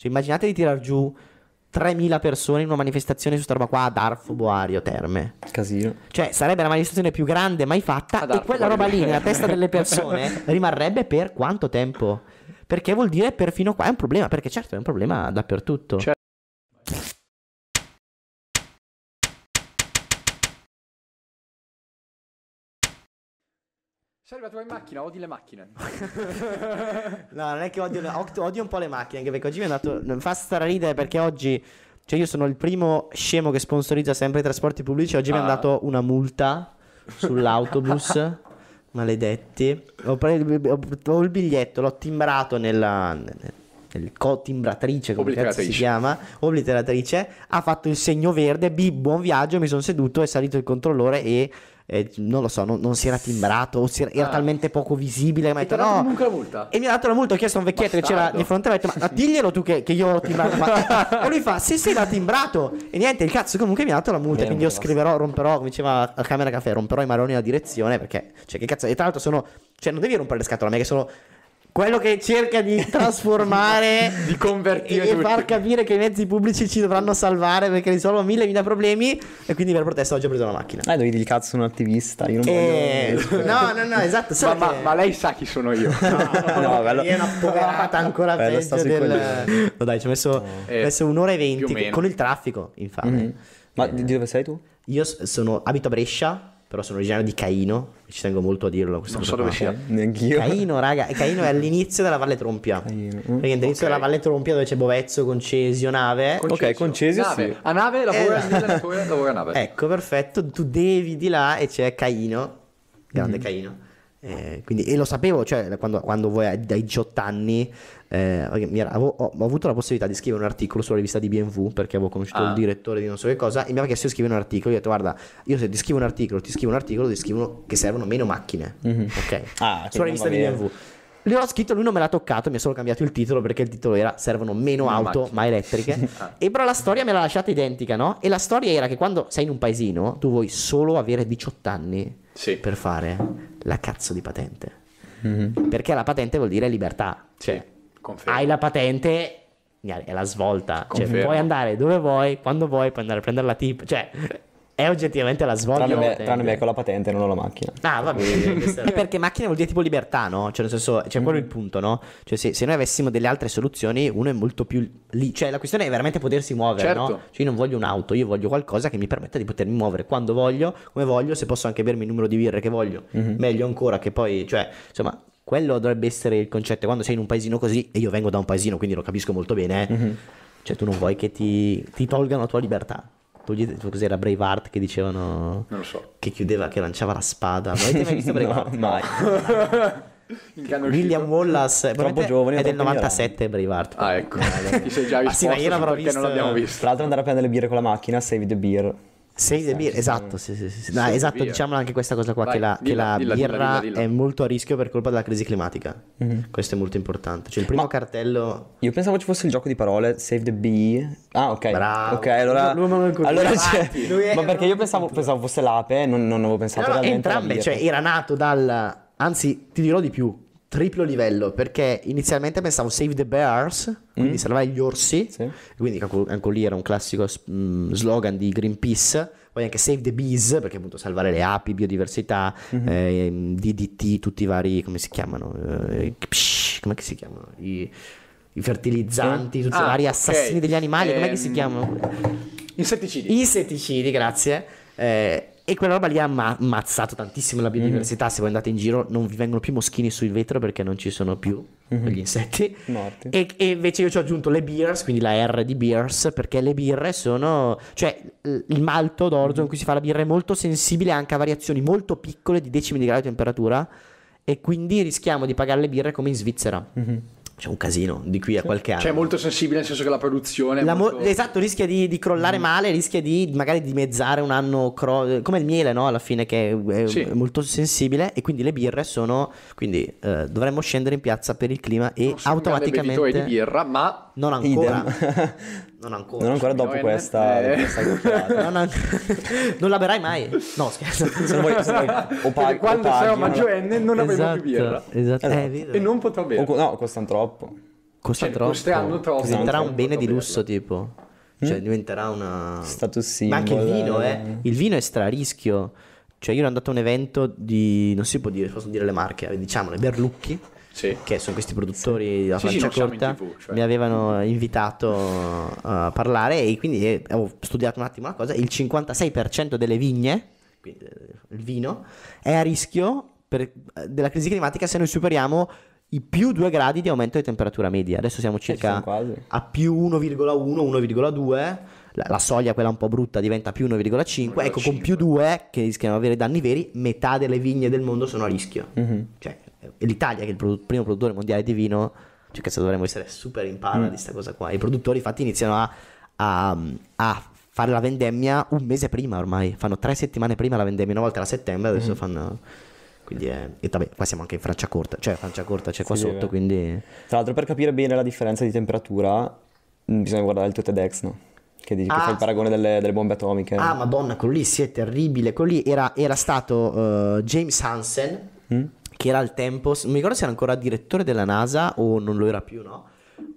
Cioè, immaginate di tirar giù 3.000 persone in una manifestazione su questa roba qua a Arfo Boario Terme. Casino. Cioè, sarebbe la manifestazione più grande mai fatta ad e Arfo, quella roba lì nella testa delle persone rimarrebbe per quanto tempo? Perché vuol dire perfino qua è un problema, perché certo è un problema dappertutto. Cioè, Sei arrivato in macchina, odi le macchine. no, non è che odio, le... odio un po' le macchine, anche perché oggi mi è andato. Non fa straridere perché oggi. Cioè, io sono il primo scemo che sponsorizza sempre i trasporti pubblici. Oggi ah. mi è ah. andato una multa sull'autobus. maledetti. Ho, preso, ho, il biglietto, l'ho timbrato nella. Nel, nel co- timbratrice come cazzo si chiama obliteratrice ha fatto il segno verde bi, buon viaggio mi sono seduto è salito il controllore e eh, non lo so, non, non si era timbrato, si era, era ah. talmente poco visibile. Ma detto, no. comunque la multa. E mi ha dato la multa, ho chiesto a un vecchietto Bastardo. che c'era di fronte a me, ho detto, ma diglielo tu che, che io ho timbrato. ma... e lui fa, sì sì, l'ha timbrato. E niente, il cazzo comunque mi ha dato la multa, quindi io scriverò, romperò, come diceva la Camera Caffè, romperò i maroni la direzione, perché, cioè che cazzo, e tra l'altro sono, cioè non devi rompere le scatole a me che sono quello che cerca di trasformare di convertire e, e far capire che i mezzi pubblici ci dovranno salvare perché risolvono mille mille problemi e quindi per protesta oggi ho preso la macchina eh devi dire cazzo sono un attivista io non e... Eh, voglio no no no esatto ma, che... ma, ma, lei sa chi sono io no, no, no bello... è una poverata ancora bello, peggio del... no dai ci ho messo, eh, eh messo un'ora e venti con il traffico infatti mm-hmm. ma eh. di dove sei tu? io sono, abito a Brescia però sono originario di Caino, ci tengo molto a dirlo. Non so dove sia, neanch'io. Caino, raga, Caino è all'inizio della Valle Trompia. Caino. Mm. Perché all'inizio okay. della Valle Trompia dove c'è Bovezzo, Concesio, Nave. Concesio. Ok, Concesio nave. sì. A Nave lavora, eh, esatto. lavora, lavora Nave. Ecco, perfetto, tu devi di là e c'è Caino, grande mm. Caino eh, quindi, e lo sapevo, cioè, quando, quando voi dai 18 anni eh, avevo, ho, ho, avuto la possibilità di scrivere un articolo sulla rivista di BMW perché avevo conosciuto ah. il direttore di non so che cosa e mi aveva chiesto di scrivere un articolo. Io ho detto, guarda, io se ti scrivo un articolo, ti scrivo un articolo, ti scrivo che servono meno macchine. Mm-hmm. Ok, ah, sulla rivista di BMW. Le ho scritto, lui non me l'ha toccato, mi ha solo cambiato il titolo perché il titolo era Servono meno no, auto macchine. ma elettriche. Ah. e però la storia me l'ha lasciata identica, no? E la storia era che quando sei in un paesino tu vuoi solo avere 18 anni sì. per fare la cazzo di patente. Mm-hmm. Perché la patente vuol dire libertà. Cioè, sì, hai la patente è la svolta. Cioè, puoi andare dove vuoi, quando vuoi, puoi andare a prendere la tip. Cioè, è oggettivamente la svolta. Tranne, tranne me con la patente, non ho la macchina. Ah, va bene. perché macchina vuol dire tipo libertà, no? Cioè, nel senso, c'è quello il mm. punto, no? Cioè, se, se, noi avessimo delle altre soluzioni, uno è molto più lì. Cioè, la questione è veramente potersi muovere, certo. no? Cioè, io non voglio un'auto, io voglio qualcosa che mi permetta di potermi muovere quando voglio, come voglio, se posso anche bermi il numero di birre che voglio. Mm-hmm. Meglio ancora che poi, cioè, insomma, quello dovrebbe essere il concetto. Quando sei in un paesino così, e io vengo da un paesino, quindi lo capisco molto bene, mm-hmm. cioè, tu non vuoi che ti, ti tolgano la tua libertà. Cos'era Braveheart che dicevano... Non lo so. Che chiudeva, che lanciava la spada. Ma avete mai visto Braveheart? no, mai. William Wallace troppo giovane, è del 97 Braveheart ah ecco ti sei già risposto ah, sì, ma io l'avrò visto non l'abbiamo visto tra l'altro andare a prendere le birre con la macchina save the beer Save the beer, esatto, sì, sì, sì. No, esatto, diciamola anche questa cosa qua, Vai, che la, dilla, che la dilla, birra dilla, è molto a rischio per colpa della crisi climatica. Mm-hmm. Questo è molto importante. Cioè il primo Ma cartello... Io pensavo ci fosse il gioco di parole, save the bee. Ah, ok. Bravo. Ok, allora... Lui, lui, lui, allora c'è... Cioè, ma perché io pensavo, pensavo, fosse l'ape, non, non avevo pensato... No, no, entrambe, cioè era nato dal... Anzi, ti dirò di più, triplo livello perché inizialmente pensavo save the bears quindi mm. salvare gli orsi sì. quindi anche lì era un classico mm, slogan di Greenpeace poi anche save the bees perché appunto salvare le api biodiversità mm-hmm. eh, DDT tutti i vari come si chiamano eh, psh, come si chiamano i, i fertilizzanti eh? tutti ah, i vari assassini okay. degli animali come si ehm, chiamano insetticidi insetticidi grazie eh, e quella roba lì ha amma- ammazzato tantissimo la mhm. biodiversità. mm Se voi andate in giro, non vi vengono più moschini sul vetro perché non ci sono più mm-hmm. gli insetti. Morti. E, e, invece io ci ho aggiunto le beers, quindi la R di beers, perché le birre sono. cioè il malto d'orzo mm in cui si fa la birra è molto sensibile anche a variazioni molto piccole di decimi di grado di temperatura. E quindi rischiamo di pagare le birre come in Svizzera. Mhm c'è un casino di qui a qualche anno. Cioè, è molto sensibile, nel senso che la produzione. La molto... esatto, rischia di, di crollare mm. male, rischia di magari dimezzare un anno. Cro- come il miele, no? Alla fine, che è, sì. molto sensibile. E quindi le birre sono. Quindi eh, dovremmo scendere in piazza per il clima e non automaticamente. Non di birra, ma non ancora. non ancora. Non ancora dopo questa, eh. questa non, an- non la berai mai. No, scherzo. se non vuoi, se vuoi opac- quando opaghi, sarò maggiorenne non, non esatto, avremo più esatto, birra. Esatto. esatto. Eh, e non potrò bere. O, no, costano troppo. Costa cioè, troppo. Costeranno troppo. Diventerà un bene di lusso, tipo. Mm? Cioè, diventerà una... Status symbol. Ma anche il vino, eh. Il vino è strarischio. Cioè, io ero andato a un evento di... Non si può dire, posso dire le marche, eh, diciamole, Berlucchi sì. che sono questi produttori della sì, sì, Corta, TV, cioè. mi avevano invitato eh, a parlare e quindi eh, ho studiato un attimo la cosa, il 56% delle vigne, eh, il vino, è a rischio per, della crisi climatica se noi superiamo i più 2 gradi di aumento di temperatura media. Adesso siamo circa a più 1,1, 1,2. La, soglia, quella un po' brutta, diventa più 1,5. Ecco, con più 2, che rischiano di avere danni veri, metà delle vigne del mondo sono a rischio. Mm-hmm. Cioè, eh, l'Italia, che è il produ- primo produttore mondiale di vino, cioè cazzo dovremmo essere super in palla mm. di questa cosa qua. I produttori infatti iniziano a, a, a, fare la vendemmia un mese prima ormai, fanno tre settimane prima la vendemmia, una volta a settembre, adesso mm. fanno... Quindi è... E vabbè, qua siamo anche in Francia corta, cioè Francia corta c'è qua sì, sotto, eh. quindi... Tra l'altro per capire bene la differenza di temperatura mm, bisogna guardare il tuo TEDx, no? Che, dici, ah, che fa il ah, paragone delle, delle, bombe atomiche. Ah, madonna, quello lì si sì, è terribile. Quello lì era, era stato uh, James Hansen, mm? che era al tempo, non mi ricordo se era ancora direttore della NASA o non lo era più, no?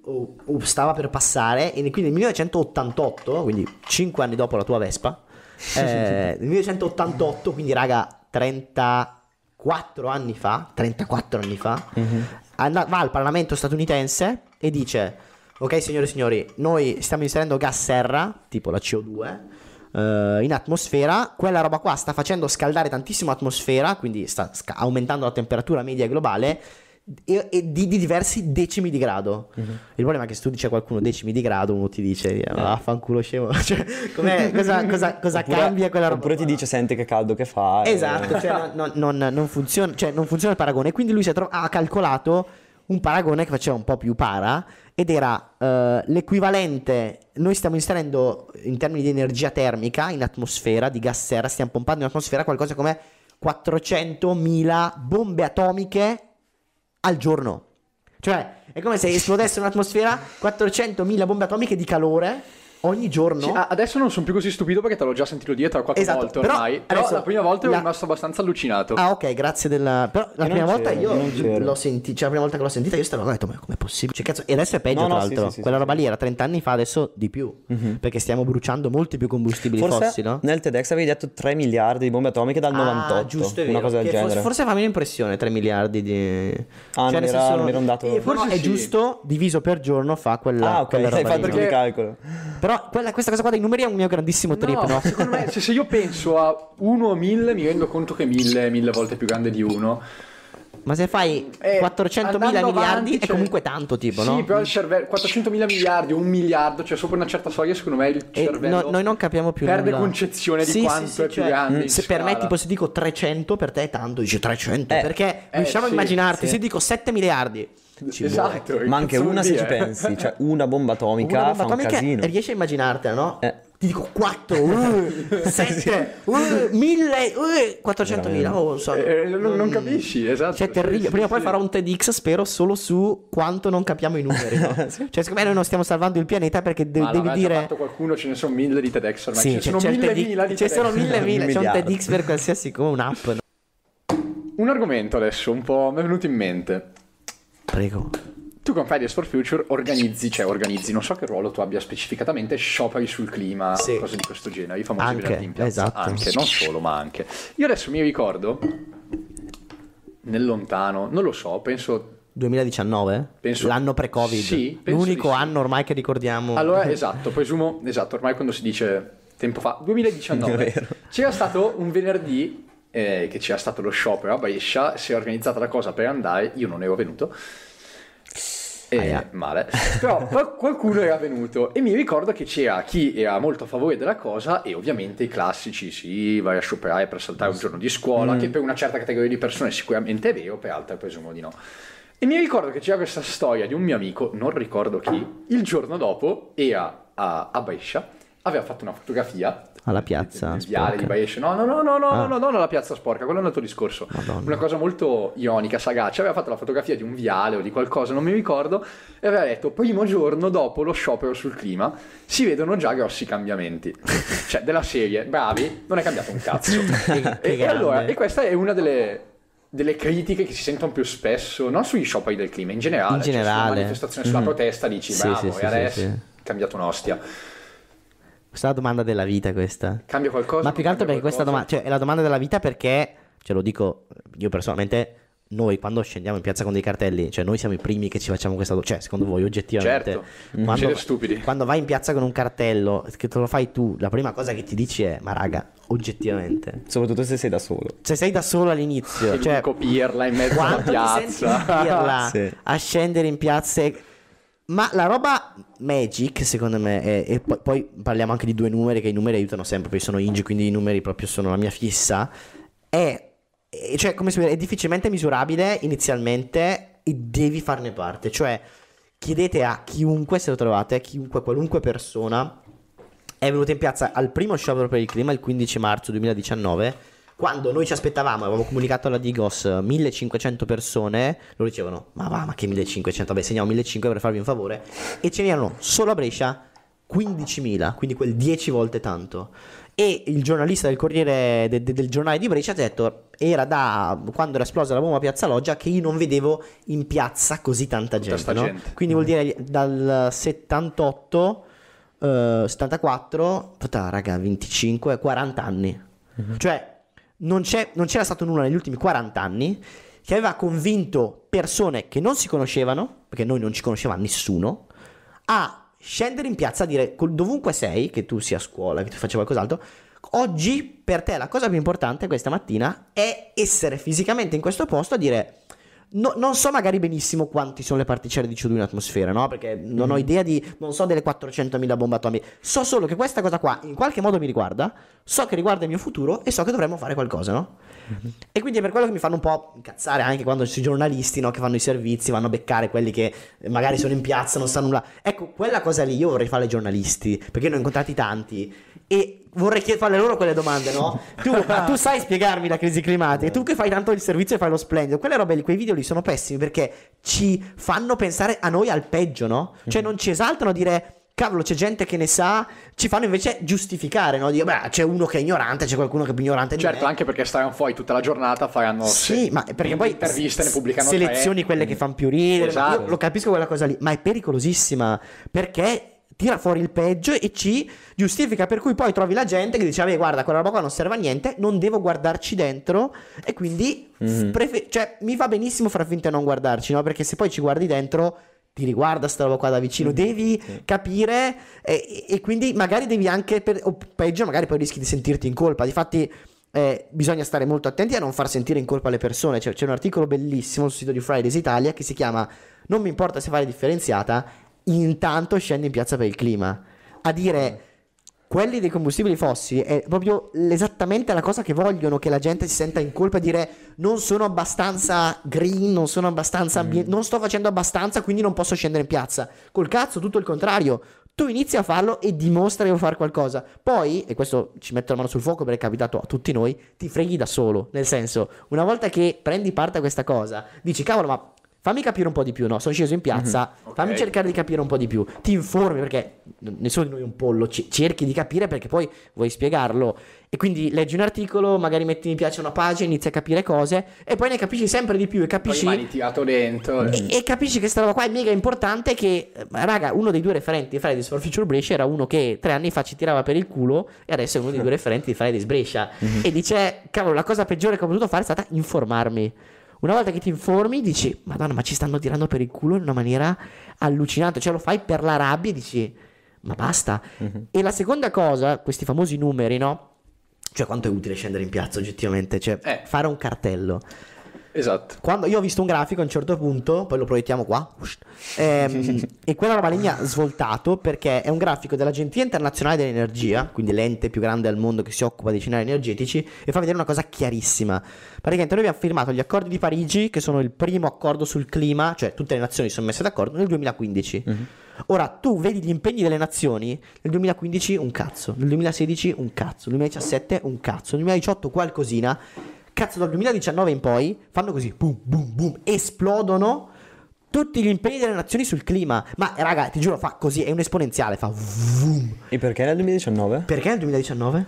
O, o stava per passare, e quindi nel 1988, quindi 5 anni dopo la tua Vespa, eh, nel 1988, quindi raga, 34 anni fa, 34 anni fa, uh-huh. Mhm. and- va al Parlamento statunitense e dice, ok signore e signori, noi stiamo inserendo gas serra, tipo la CO2, eh, in atmosfera, quella roba qua sta facendo scaldare tantissimo l'atmosfera, quindi sta aumentando la temperatura media globale e, e di, di, diversi decimi di grado. Uh-huh. Il problema è che se tu dici a qualcuno decimi di grado, uno ti dice eh, eh. vaffanculo ah, sciemo, cioè, cosa, cosa, cosa oppure, cambia quella roba? Oppure ti dice senti che caldo che fa. Esatto, e... cioè, non, non, non, funziona, cioè, non funziona il paragone. Quindi lui si tro- ha calcolato un paragone che faceva un po' più para ed era eh, l'equivalente, noi stiamo inserendo in termini di energia termica in atmosfera, di gas serra, stiamo pompando in atmosfera qualcosa come 400.000 bombe atomiche al giorno. Cioè, è come se esplodesse atmosfera 400.000 bombe atomiche di calore ogni giorno. Sì, adesso non sono più così stupido perché te l'ho già sentito dietro qualche esatto, volta però ormai. Però, la prima volta la... ero rimasto abbastanza allucinato. Ah, ok, grazie della. Però la prima volta io l'ho sentita. Cioè, la prima volta che l'ho sentita, io stavo ho detto, ma com'è possibile? Cioè, cazzo, e adesso è peggio, no, tra l'altro. No, sì, sì, Quella roba lì era 30 anni fa, adesso di più. Mm-hmm. Perché stiamo bruciando molti più combustibili forse fossili. No? Nel TEDx avevi detto 3 miliardi di bombe atomiche dal ah, 98. Giusto, è vero, una cosa del genere. Forse, forse fa meno impressione 3 miliardi di. Ah, cioè, non, era, non era un dato. Forse è giusto diviso per giorno fa quella. Ah, ok, hai fatto il calcolo. Però però quella, questa cosa qua dei numeri è un mio grandissimo trip. No, no? secondo me, se, se, io penso a 1 o 1000, mi rendo conto che 1000 è 1000 volte più grande di uno Ma se fai 400 eh, mila miliardi cioè... è comunque tanto, tipo, sì, no? Sì, però il cervello, 400 mila miliardi, un miliardo, cioè sopra una certa soglia, secondo me il cervello. No, noi non capiamo più perde nulla. concezione di sì, quanto sì, è cioè, più grande. Se per me, tipo, se dico 300, per te è tanto, dici 300, eh, perché eh, riusciamo a immaginarti, se dico 7 miliardi ci esatto, Ma anche una se ci eh. pensi, cioè una bomba atomica una bomba fa atomica un casino. Riesci a immaginartela, no? Eh. Ti dico 4, 7, 1000, 400.000, non capisci, esatto. Cioè, terribile. Prima o sì. poi farò un TEDx, spero, solo su quanto non capiamo i numeri. No? sì. Cioè, secondo me noi non stiamo salvando il pianeta perché de- devi dire... fatto qualcuno, ce ne sono mille di TEDx ormai. Sì, ce, ne cioè, sono mille TED... mila di Ce cioè, TEDx. sono mille mila, c'è un TEDx per qualsiasi, come un'app. No? Un argomento adesso, un po', mi è venuto in mente Prego. Tu con Fridays for Future organizzi, cioè organizzi, non so che ruolo tu abbia specificatamente, scioperi sul clima, sì. cose di questo genere, i famosi anche, in piazza, esatto. anche, non solo, ma anche. Io adesso mi ricordo, nel lontano, non lo so, penso 2019? Penso... L'anno pre-Covid? Sì, L'unico sì. anno ormai che ricordiamo. Allora, esatto, presumo, esatto, ormai quando si dice tempo fa, 2019. C'era stato un venerdì eh, che c'era stato lo sciopero a Brescia, si è organizzata la cosa per andare, io non ero venuto. Eh, ah, male. Però qualcuno era venuto e mi ricordo che c'era chi era molto a favore della cosa e ovviamente i classici, sì, vai a scioperare per saltare un giorno di scuola, mm. che per una certa categoria di persone sicuramente è vero, per altre presumo di no. E mi ricordo che c'era questa storia di un mio amico, non ricordo chi, il giorno dopo era a, a Brescia, aveva fatto una fotografia alla piazza il, viale di Baesce. No, no, no, no, no, ah. no, non alla piazza sporca, quello è un altro discorso. Madonna. Una cosa molto ionica, sagace. Aveva fatto la fotografia di un viale o di qualcosa, non mi ricordo, e aveva detto: primo giorno dopo lo sciopero sul clima si vedono già grossi cambiamenti. cioè, della serie, bravi, non è cambiato un cazzo. e, e, allora, e questa è una delle delle critiche che si sentono più spesso, non sugli scioperi del clima, in generale, in generale. Cioè sulla manifestazione, sulla mm. protesta, dici sì, bravo, sì, e sì, adesso sì, cambiato un'ostia. Questa è la domanda della vita, questa. Cambia qualcosa? Ma più che altro perché qualcosa? questa domanda, cioè, è la domanda della vita perché, ce lo dico io personalmente, noi quando scendiamo in piazza con dei cartelli, cioè noi siamo i primi che ci facciamo questa domanda, cioè secondo voi oggettivamente, certo. quando, Siete stupidi. quando vai in piazza con un cartello, che te lo fai tu, la prima cosa che ti dici è, ma raga, oggettivamente. Soprattutto se sei da solo. Se sei da solo all'inizio. Cioè, cioè, copirla in mezzo alla piazza. Pirla sì. A scendere in piazze ma la roba Magic, secondo me, è, e poi, poi, parliamo anche di due numeri, che i numeri aiutano sempre, poi sono Inge, quindi i numeri proprio sono la mia fissa, è, è, cioè, come si può è difficilmente misurabile inizialmente e devi farne parte. Cioè, chiedete a chiunque, se lo trovate, a chiunque, qualunque persona, è venuta in piazza al primo sciopero per il clima il 15 marzo 2019 quando noi ci aspettavamo, avevamo comunicato alla Digos 1500 eh, persone, loro dicevano, ma va, ma che 1500? Vabbè, segniamo 1500 per farvi un favore. E ce n'erano solo a Brescia 15.000, quindi quel 10 volte tanto. E il giornalista del Corriere de, de, del giornale di Brescia ha detto: Era da quando era esplosa la bomba a Piazza Loggia che io non vedevo in piazza così tanta Tutta gente. No? gente. Quindi mm. vuol mm-hmm. dire dal 78, uh, 74, puttà, raga, 25, 40 anni. Mm-hmm. Cioè, non, non c'era stato nulla negli ultimi 40 anni che aveva convinto persone che non si conoscevano, perché noi non ci conosceva nessuno, a scendere in piazza a dire dovunque sei, che tu sia a scuola, che tu faccia qualcos'altro, oggi per te la cosa più importante questa mattina è essere fisicamente in questo posto a dire No, non so magari benissimo quanti sono le particelle di CO2 in atmosfera, no? Perché non ho mhm. idea di, non so delle 400.000 bombe atomiche. So solo che questa cosa qua in qualche modo mi riguarda, so che riguarda il mio futuro e so che dovremmo fare qualcosa, no? Mm-hmm. E quindi è per quello che mi fanno un po' incazzare anche quando ci sono giornalisti, no? Che fanno i servizi, vanno a beccare quelli che magari sono in piazza, non sanno nulla. Ecco, quella cosa lì io vorrei fare ai giornalisti, perché ne ho incontrati tanti. E vorrei chied- farle loro quelle domande, no? Tu, tu, sai spiegarmi la crisi climatica, tu che fai tanto il servizio e fai lo splendido. Quelle robe lì, quei video lì sono pessimi perché ci fanno pensare a noi al peggio, no? Cioè mhm. non ci esaltano a dire cavolo, c'è gente che ne sa, ci fanno invece giustificare, no? Dire, beh, c'è uno che è ignorante, c'è qualcuno che è più ignorante. Certo, me. anche perché staranno fuori tutta la giornata, faranno sì, se... ma perché poi interviste, s- ne pubblicano selezioni tre. quelle che mm. fanno più ridere. Esatto. lo capisco quella cosa lì, ma è pericolosissima perché tira fuori il peggio e ci giustifica per cui poi trovi la gente che dice vabbè guarda quella roba qua non serve a niente non devo guardarci dentro e quindi mm-hmm. prefer- cioè, mi va benissimo far finta di non guardarci no? perché se poi ci guardi dentro ti riguarda sta roba qua da vicino mm-hmm. devi mm capire e, e, quindi magari devi anche per- o peggio magari poi rischi di sentirti in colpa difatti eh, bisogna stare molto attenti a non far sentire in colpa le persone c'è, cioè, c'è un articolo bellissimo sul sito di Fridays Italia che si chiama non mi importa se fai la differenziata intanto scende in piazza per il clima. A dire ah. quelli dei combustibili fossili è proprio esattamente la cosa che vogliono che la gente si senta in colpa e dire non sono abbastanza green, non sono abbastanza mm. ambientale, non sto facendo abbastanza, quindi non posso scendere in piazza. Col cazzo, tutto il contrario. Tu inizi a farlo e dimostri di fare qualcosa. Poi, e questo ci metto la mano sul fuoco perché è capitato a tutti noi, ti freghi da solo. Nel senso, una volta che prendi parte a questa cosa, dici cavolo, ma fammi capire un po' di più. No, sono sceso in piazza, mm-hmm. okay. fammi cercare di capire un po' di più. Ti informi perché nessuno di noi è un pollo, C- cerchi di capire perché poi vuoi spiegarlo. E quindi leggi un articolo, magari metti mi piace una pagina, inizi a capire cose e poi ne capisci sempre di più e capisci... Poi tirato dentro. E, eh. e capisci che questa roba qua è mega importante che, eh, raga, uno dei due referenti di Fridays for Future Brescia era uno che tre anni fa ci tirava per il culo e adesso è uno dei due referenti di Fridays Brescia. Mm-hmm. E dice, cavolo, la cosa peggiore che ho potuto fare è stata informarmi. Una volta che ti informi dici, madonna, ma ci stanno tirando per il culo in una maniera allucinante, cioè lo fai per la rabbia e dici, ma basta. Uh-huh. E la seconda cosa, questi famosi numeri, no? Cioè quanto è utile scendere in piazza oggettivamente, cioè eh. fare un cartello. Esatto. Quando io ho visto un grafico a un certo punto, poi lo proiettiamo qua, ehm, e quella roba lì mi ha svoltato perché è un grafico dell'Agenzia Internazionale dell'Energia, quindi l'ente più grande al mondo che si occupa dei scenari energetici, e fa vedere una cosa chiarissima. Praticamente noi abbiamo firmato gli accordi di Parigi, che sono il primo accordo sul clima, cioè tutte le nazioni sono messe d'accordo, nel 2015. Mm-hmm. Ora tu vedi gli impegni delle nazioni, nel 2015 un cazzo, nel 2016 un cazzo, nel 2017 un cazzo, nel 2018 qualcosina Cazzo, dal 2019 in poi fanno così, boom, boom, boom, esplodono tutti gli impegni delle nazioni sul clima. Ma raga, ti giuro, fa così, è un esponenziale, fa vroom. E perché nel 2019? Perché nel 2019?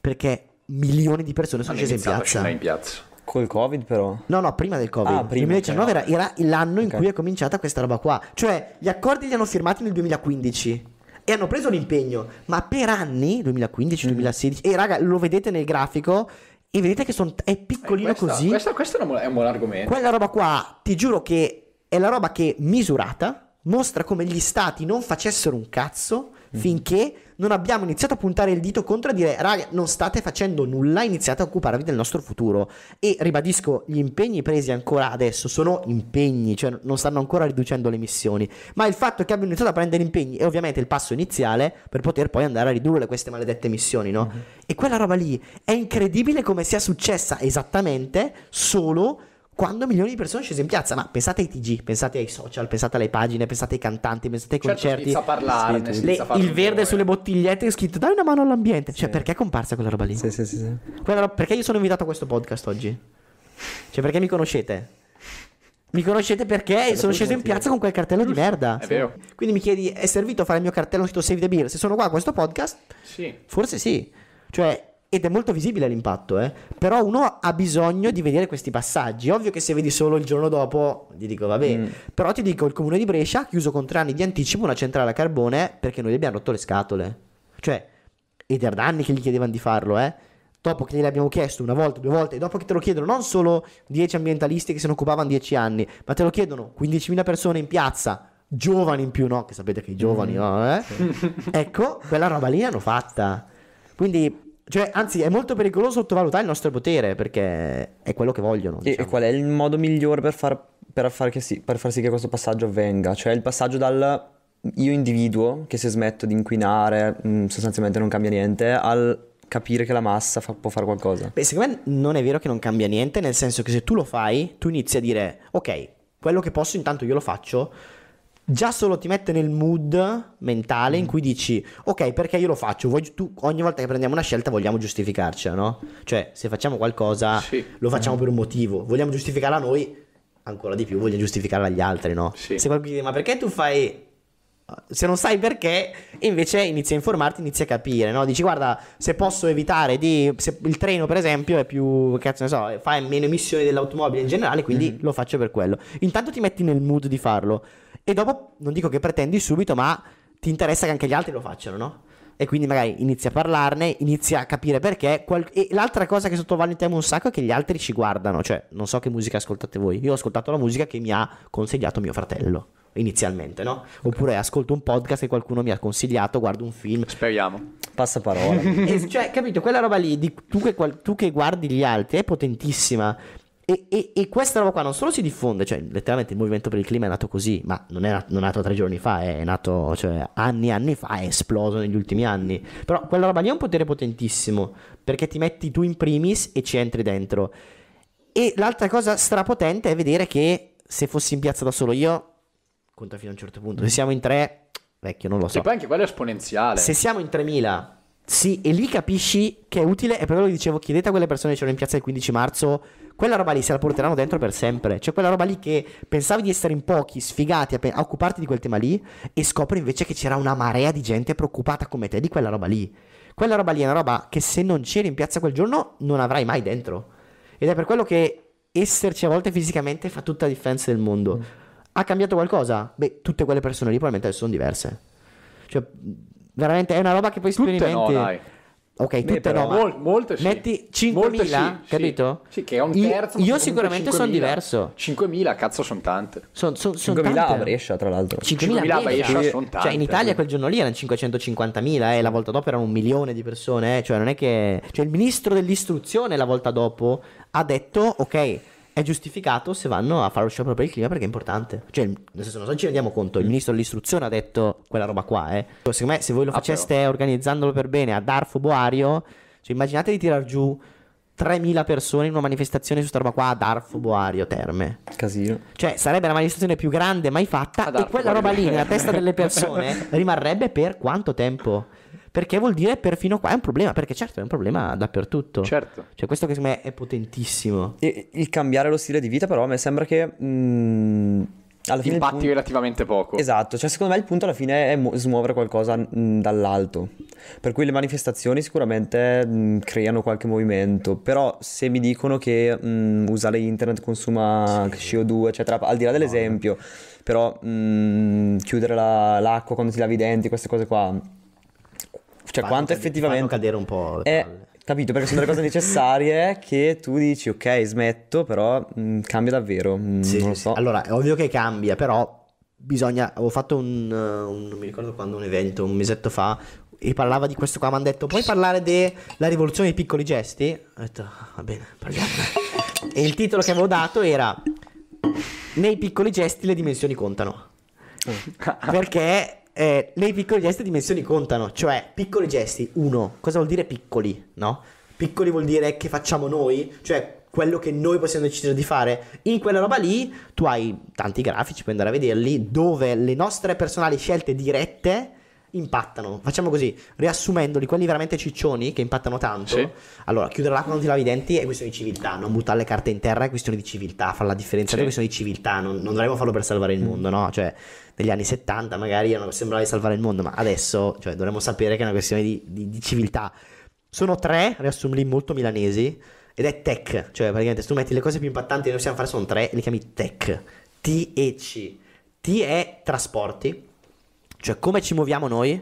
Perché milioni di persone sono scese in piazza. in piazza. Col Covid però? No, no, prima del Covid. Ah, prima, 2019 era, era, l'anno okay. in cui è cominciata questa roba qua. Cioè, gli accordi li hanno firmati nel 2015 e hanno preso l'impegno, ma per anni, 2015, 2016, mm. e raga, lo vedete nel grafico, e vedete che son, è piccolino eh, questa, così. Questo, è un buon argomento. Quella roba qua, ti giuro che è la roba che misurata mostra come gli stati non facessero un cazzo mm. finché non abbiamo iniziato a puntare il dito contro e dire raga non state facendo nulla, iniziate a occuparvi del nostro futuro. E ribadisco, gli impegni presi ancora adesso sono impegni, cioè non stanno ancora riducendo le emissioni, ma il fatto che abbiano iniziato a prendere impegni è ovviamente il passo iniziale per poter poi andare a ridurre queste maledette emissioni, no? Mm-hmm. E quella roba lì è incredibile come sia successa esattamente solo quando milioni di persone scese in piazza. Ma pensate ai TG, pensate ai social, pensate alle pagine, pensate ai cantanti, pensate ai certo, concerti. Senza parlarne, sì, senza le, il verde sulle bottigliette è scritto dai una mano all'ambiente. Cioè, perché è comparsa quella roba lì? Sì, sì, sì. sì. Roba, perché io sono invitato a questo podcast oggi? Cioè, perché mi conoscete? Mi conoscete perché sono sceso in piazza con quel cartello di merda. È vero. Quindi mi chiedi, è servito fare il mio cartello scritto Save the Beer? Se sono qua a questo podcast? Sì. Forse sì. Cioè, ed è molto visibile l'impatto, eh? però uno ha bisogno di vedere questi passaggi. Ovvio che se vedi solo il giorno dopo, gli dico vabbè, mm. però ti dico il comune di Brescia ha chiuso con tre anni di anticipo una centrale a carbone perché noi gli abbiamo rotto le scatole. Cioè, ed era da anni che gli chiedevano di farlo, eh? dopo che gliel'abbiamo chiesto una volta, due volte, e dopo che te lo chiedono non solo dieci ambientalisti che se ne occupavano dieci anni, ma te lo chiedono 15.000 persone in piazza, giovani in più, no? Che sapete che i giovani, mm. no? Eh? ecco, quella roba lì l'hanno fatta. Quindi cioè, anzi, è molto pericoloso sottovalutare il nostro potere perché è quello che vogliono. Diciamo. E, qual è il modo migliore per far, per, far sì, per far, sì, che questo passaggio avvenga? Cioè, il passaggio dal io individuo, che se smetto di inquinare mm, sostanzialmente non cambia niente, al capire che la massa fa, può fare qualcosa. Beh, secondo me non è vero che non cambia niente, nel senso che se tu lo fai, tu inizi a dire, ok, quello che posso intanto io lo faccio già solo ti mette nel mood mentale in mm. cui dici ok perché io lo faccio Vuoi, tu, ogni volta che prendiamo una scelta vogliamo giustificarcela no? cioè se facciamo qualcosa sì. lo facciamo mm. per un motivo vogliamo giustificarla noi ancora di più vogliamo giustificarla agli altri no? Sì. se qualcuno dice ma perché tu fai se non sai perché, invece inizi a informarti, inizi a capire, no? Dici guarda, se posso evitare di se il treno, per esempio, è più cazzo ne so, fa meno emissioni dell'automobile in generale, quindi mm lo faccio per quello. Intanto ti metti nel mood di farlo. E dopo, non dico che pretendi subito, ma ti interessa che anche gli altri lo facciano, no? E quindi magari inizi a parlarne, inizi a capire perché. Qual- e l'altra cosa che sottovalutiamo un sacco è che gli altri ci guardano. Cioè, non so che musica ascoltate voi. Io ho ascoltato la musica che mi ha consigliato mio fratello inizialmente, no? Oppure ascolto un podcast e qualcuno mi ha consigliato, guardo un film. Speriamo. Passa parola. cioè, capito, quella roba lì, di, tu, che, tu, che, guardi gli altri, è potentissima. E, e, e, questa roba qua non solo si diffonde, cioè letteralmente il movimento per il clima è nato così, ma non è, nato, non è nato tre giorni fa, è nato cioè, anni e anni fa, è esploso negli ultimi anni. Però quella roba lì è un potere potentissimo, perché ti metti tu in primis e ci entri dentro. E l'altra cosa strapotente è vedere che se fossi in piazza da solo io, conta fino a un certo punto, se siamo in tre, vecchio non lo so. E poi anche quello è esponenziale. Se siamo in 3000 sì, e lì capisci che è utile. È per quello che dicevo, chiedete a quelle persone che c'erano in piazza il 15 marzo. Quella roba lì se la porteranno dentro per sempre. Cioè, quella roba lì che pensavi di essere in pochi, sfigati, a, pe- a occuparti di quel tema lì. E scopri invece che c'era una marea di gente preoccupata come te di quella roba lì. Quella roba lì è una roba che se non c'eri in piazza quel giorno non avrai mai dentro. Ed è per quello che esserci a volte fisicamente fa tutta la differenza del mondo. Mm. Ha cambiato qualcosa? Beh, tutte quelle persone lì probabilmente adesso sono diverse. Cioè Veramente è una roba che poi tutte sperimenti. No, dai. Ok, tutte no. Mol, molte sì. Metti 5.000, sì, capito? Sì, sì, che è un terzo. Io, io sicuramente sono diverso. 5.000, cazzo, sono tante. Sono son, son 5.000 a Brescia, tra l'altro. 5.000, a Brescia sono tante. Cioè, in Italia quel giorno lì erano 550.000 e eh, la volta dopo erano un milione di persone. Eh, cioè, non è che... Cioè, il ministro dell'istruzione la volta dopo ha detto, ok è giustificato se vanno a fare lo sciopero per il clima perché è importante. Cioè, nel senso, non so, ci rendiamo conto, il ministro dell'istruzione ha detto quella roba qua, eh. Secondo me, se voi lo faceste ah, organizzandolo per bene a Darfo Boario, cioè, immaginate di tirar giù 3.000 persone in una manifestazione su questa roba qua a Darfo Boario Terme. Casino. Cioè, sarebbe la manifestazione più grande mai fatta e quella roba lì nella testa delle persone rimarrebbe per quanto tempo? Perché vuol dire perfino qua è un problema, perché certo è un problema dappertutto. Certo. Cioè questo che secondo me è potentissimo. E, il cambiare lo stile di vita però a me sembra che... Mh, mm, alla fine Impatti punto... relativamente poco. Esatto, cioè secondo me il punto alla fine è mu- smuovere qualcosa mh, mm, dall'alto. Per cui le manifestazioni sicuramente mh, mm, creano qualche movimento, però se mi dicono che mh, usare internet consuma sì. CO2, eccetera, al di là dell'esempio, no. però chiudere la, l'acqua quando ti lavi i denti, queste cose qua cioè, quanto cade, effettivamente... cadere un po'... È, eh, capito, perché sono le cose necessarie che tu dici, ok, smetto, però mh, mm, cambia davvero. Mh, mm, sì, non lo so. Sì. Allora, è ovvio che cambia, però bisogna... ho fatto un, eh, un... non mi ricordo quando, un evento, un mesetto fa, e parlava di questo qua, mi hanno detto puoi parlare della rivoluzione dei piccoli gesti? Ho detto ah, va bene, parliamone. E il titolo che avevo dato era Nei piccoli gesti le dimensioni contano. Mm. Perché eh, le piccole gesti le dimensioni contano, cioè piccoli gesti, uno, cosa vuol dire piccoli, no? Piccoli vuol dire che facciamo noi, cioè quello che noi possiamo decidere di fare. In quella roba lì tu hai tanti grafici, puoi andare a vederli, dove le nostre personali scelte dirette impattano. Facciamo così, riassumendoli, quelli veramente ciccioni che impattano tanto. Sì. Allora, chiudere l'acqua non ti lavi i denti è questione di civiltà, non buttare le carte in terra è questione di civiltà, fa la differenza sì. è questione di civiltà, non, non dovremmo farlo per salvare il mm. mondo, no? Cioè, negli anni 70 magari sembrava di salvare il mondo, ma adesso cioè, dovremmo sapere che è una questione di, di, di civiltà. Sono tre, riassumili molto milanesi, ed è tech, cioè praticamente se tu metti le cose più impattanti che noi possiamo fare sono tre, li chiami tech, T e C. T è trasporti, cioè come ci muoviamo noi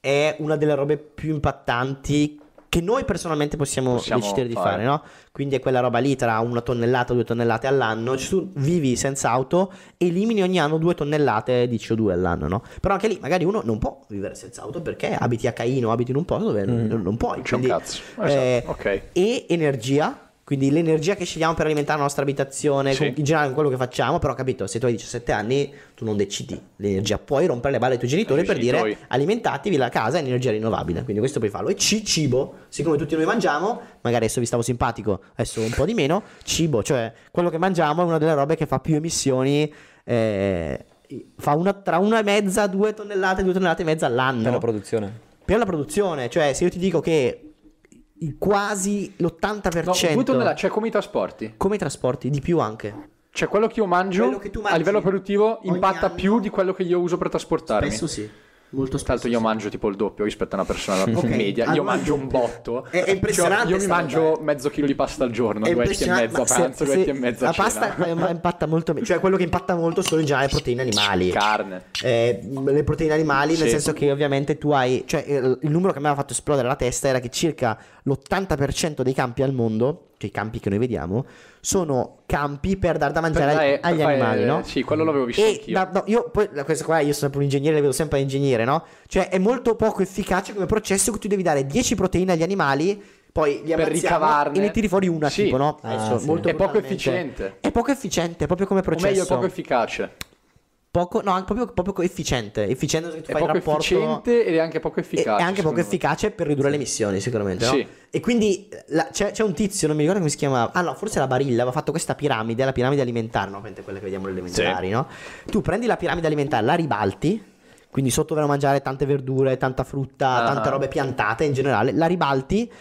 è una delle robe più impattanti che noi personalmente possiamo, possiamo decidere fare. di fare, no? Quindi è quella roba lì tra una tonnellata, due tonnellate all'anno. Cioè, tu vivi senza auto, elimini ogni anno due tonnellate di CO2 all'anno, no? Però anche lì magari uno non può vivere senza auto perché abiti a Caino, abiti in un posto dove mm. non, non, puoi. C'è quindi, un cazzo. Esatto. Eh, okay. E energia quindi l'energia che scegliamo per alimentare la nostra abitazione, sì. in generale quello che facciamo, però capito, se tu hai 17 anni tu non decidi l'energia, puoi rompere le balle ai tuoi genitori per dire poi. alimentatevi la casa è energia rinnovabile, quindi questo puoi farlo. E C, cibo, siccome tutti noi mangiamo, magari adesso vi stavo simpatico, adesso un po' di meno, cibo, cioè quello che mangiamo è una delle robe che fa più emissioni. Eh, fa una, tra una e mezza, due tonnellate, due tonnellate e mezza all'anno. Per la produzione. Per la produzione, cioè se io ti dico che quasi l'80%. No, due cioè come i trasporti. Come i trasporti, di più anche. Cioè quello che io mangio che a livello produttivo impatta anno, più di quello che io uso per trasportarmi. Spesso sì. Molto spesso. Tanto io mangio tipo il doppio rispetto a una persona okay. media. Io allora, mangio un botto. È, è cioè, impressionante. Cioè, io mi mangio cosa. Eh. mezzo chilo di pasta al giorno, due etti e mezzo a pranzo, due etti e mezzo a La pasta eh, impatta molto meno. Cioè, quello che impatta molto sono in generale le proteine animali. Carne. Eh, le proteine animali, nel senso che ovviamente tu hai. Cioè, il numero che mi aveva fatto esplodere la testa era che circa l'80% dei campi al mondo cioè i campi che noi vediamo, sono campi per dar da mangiare dai, agli dai, animali, dai, no? Sì, quello l'avevo visto. E da, no, io, poi, questa qua, io sono un ingegnere, le vedo sempre ingegnere, no? Cioè, è molto poco efficace come processo che tu devi dare 10 proteine agli animali poi li ricavarne e ne tiri fuori una sì. tipo no? Ah, eh, Adesso, sì. Eh, è poco efficiente è poco efficiente proprio come processo o meglio è poco efficace Poco, no, proprio, proprio efficiente. Efficiente perché tu è fai il rapporto. efficiente ed è anche poco efficace. È anche poco efficace per ridurre le emissioni, sicuramente. No? Sì. E quindi la, c'è, c'è, un tizio, non mi ricordo come si chiama. Ah, no, forse la Barilla aveva fatto questa piramide, la piramide alimentare, no? Quella che vediamo nelle elementari, sì. no? Tu prendi la piramide alimentare, la ribalti. Quindi sotto vanno a mangiare tante verdure, tanta frutta, uh-huh. tante robe piantate in generale. La ribalti.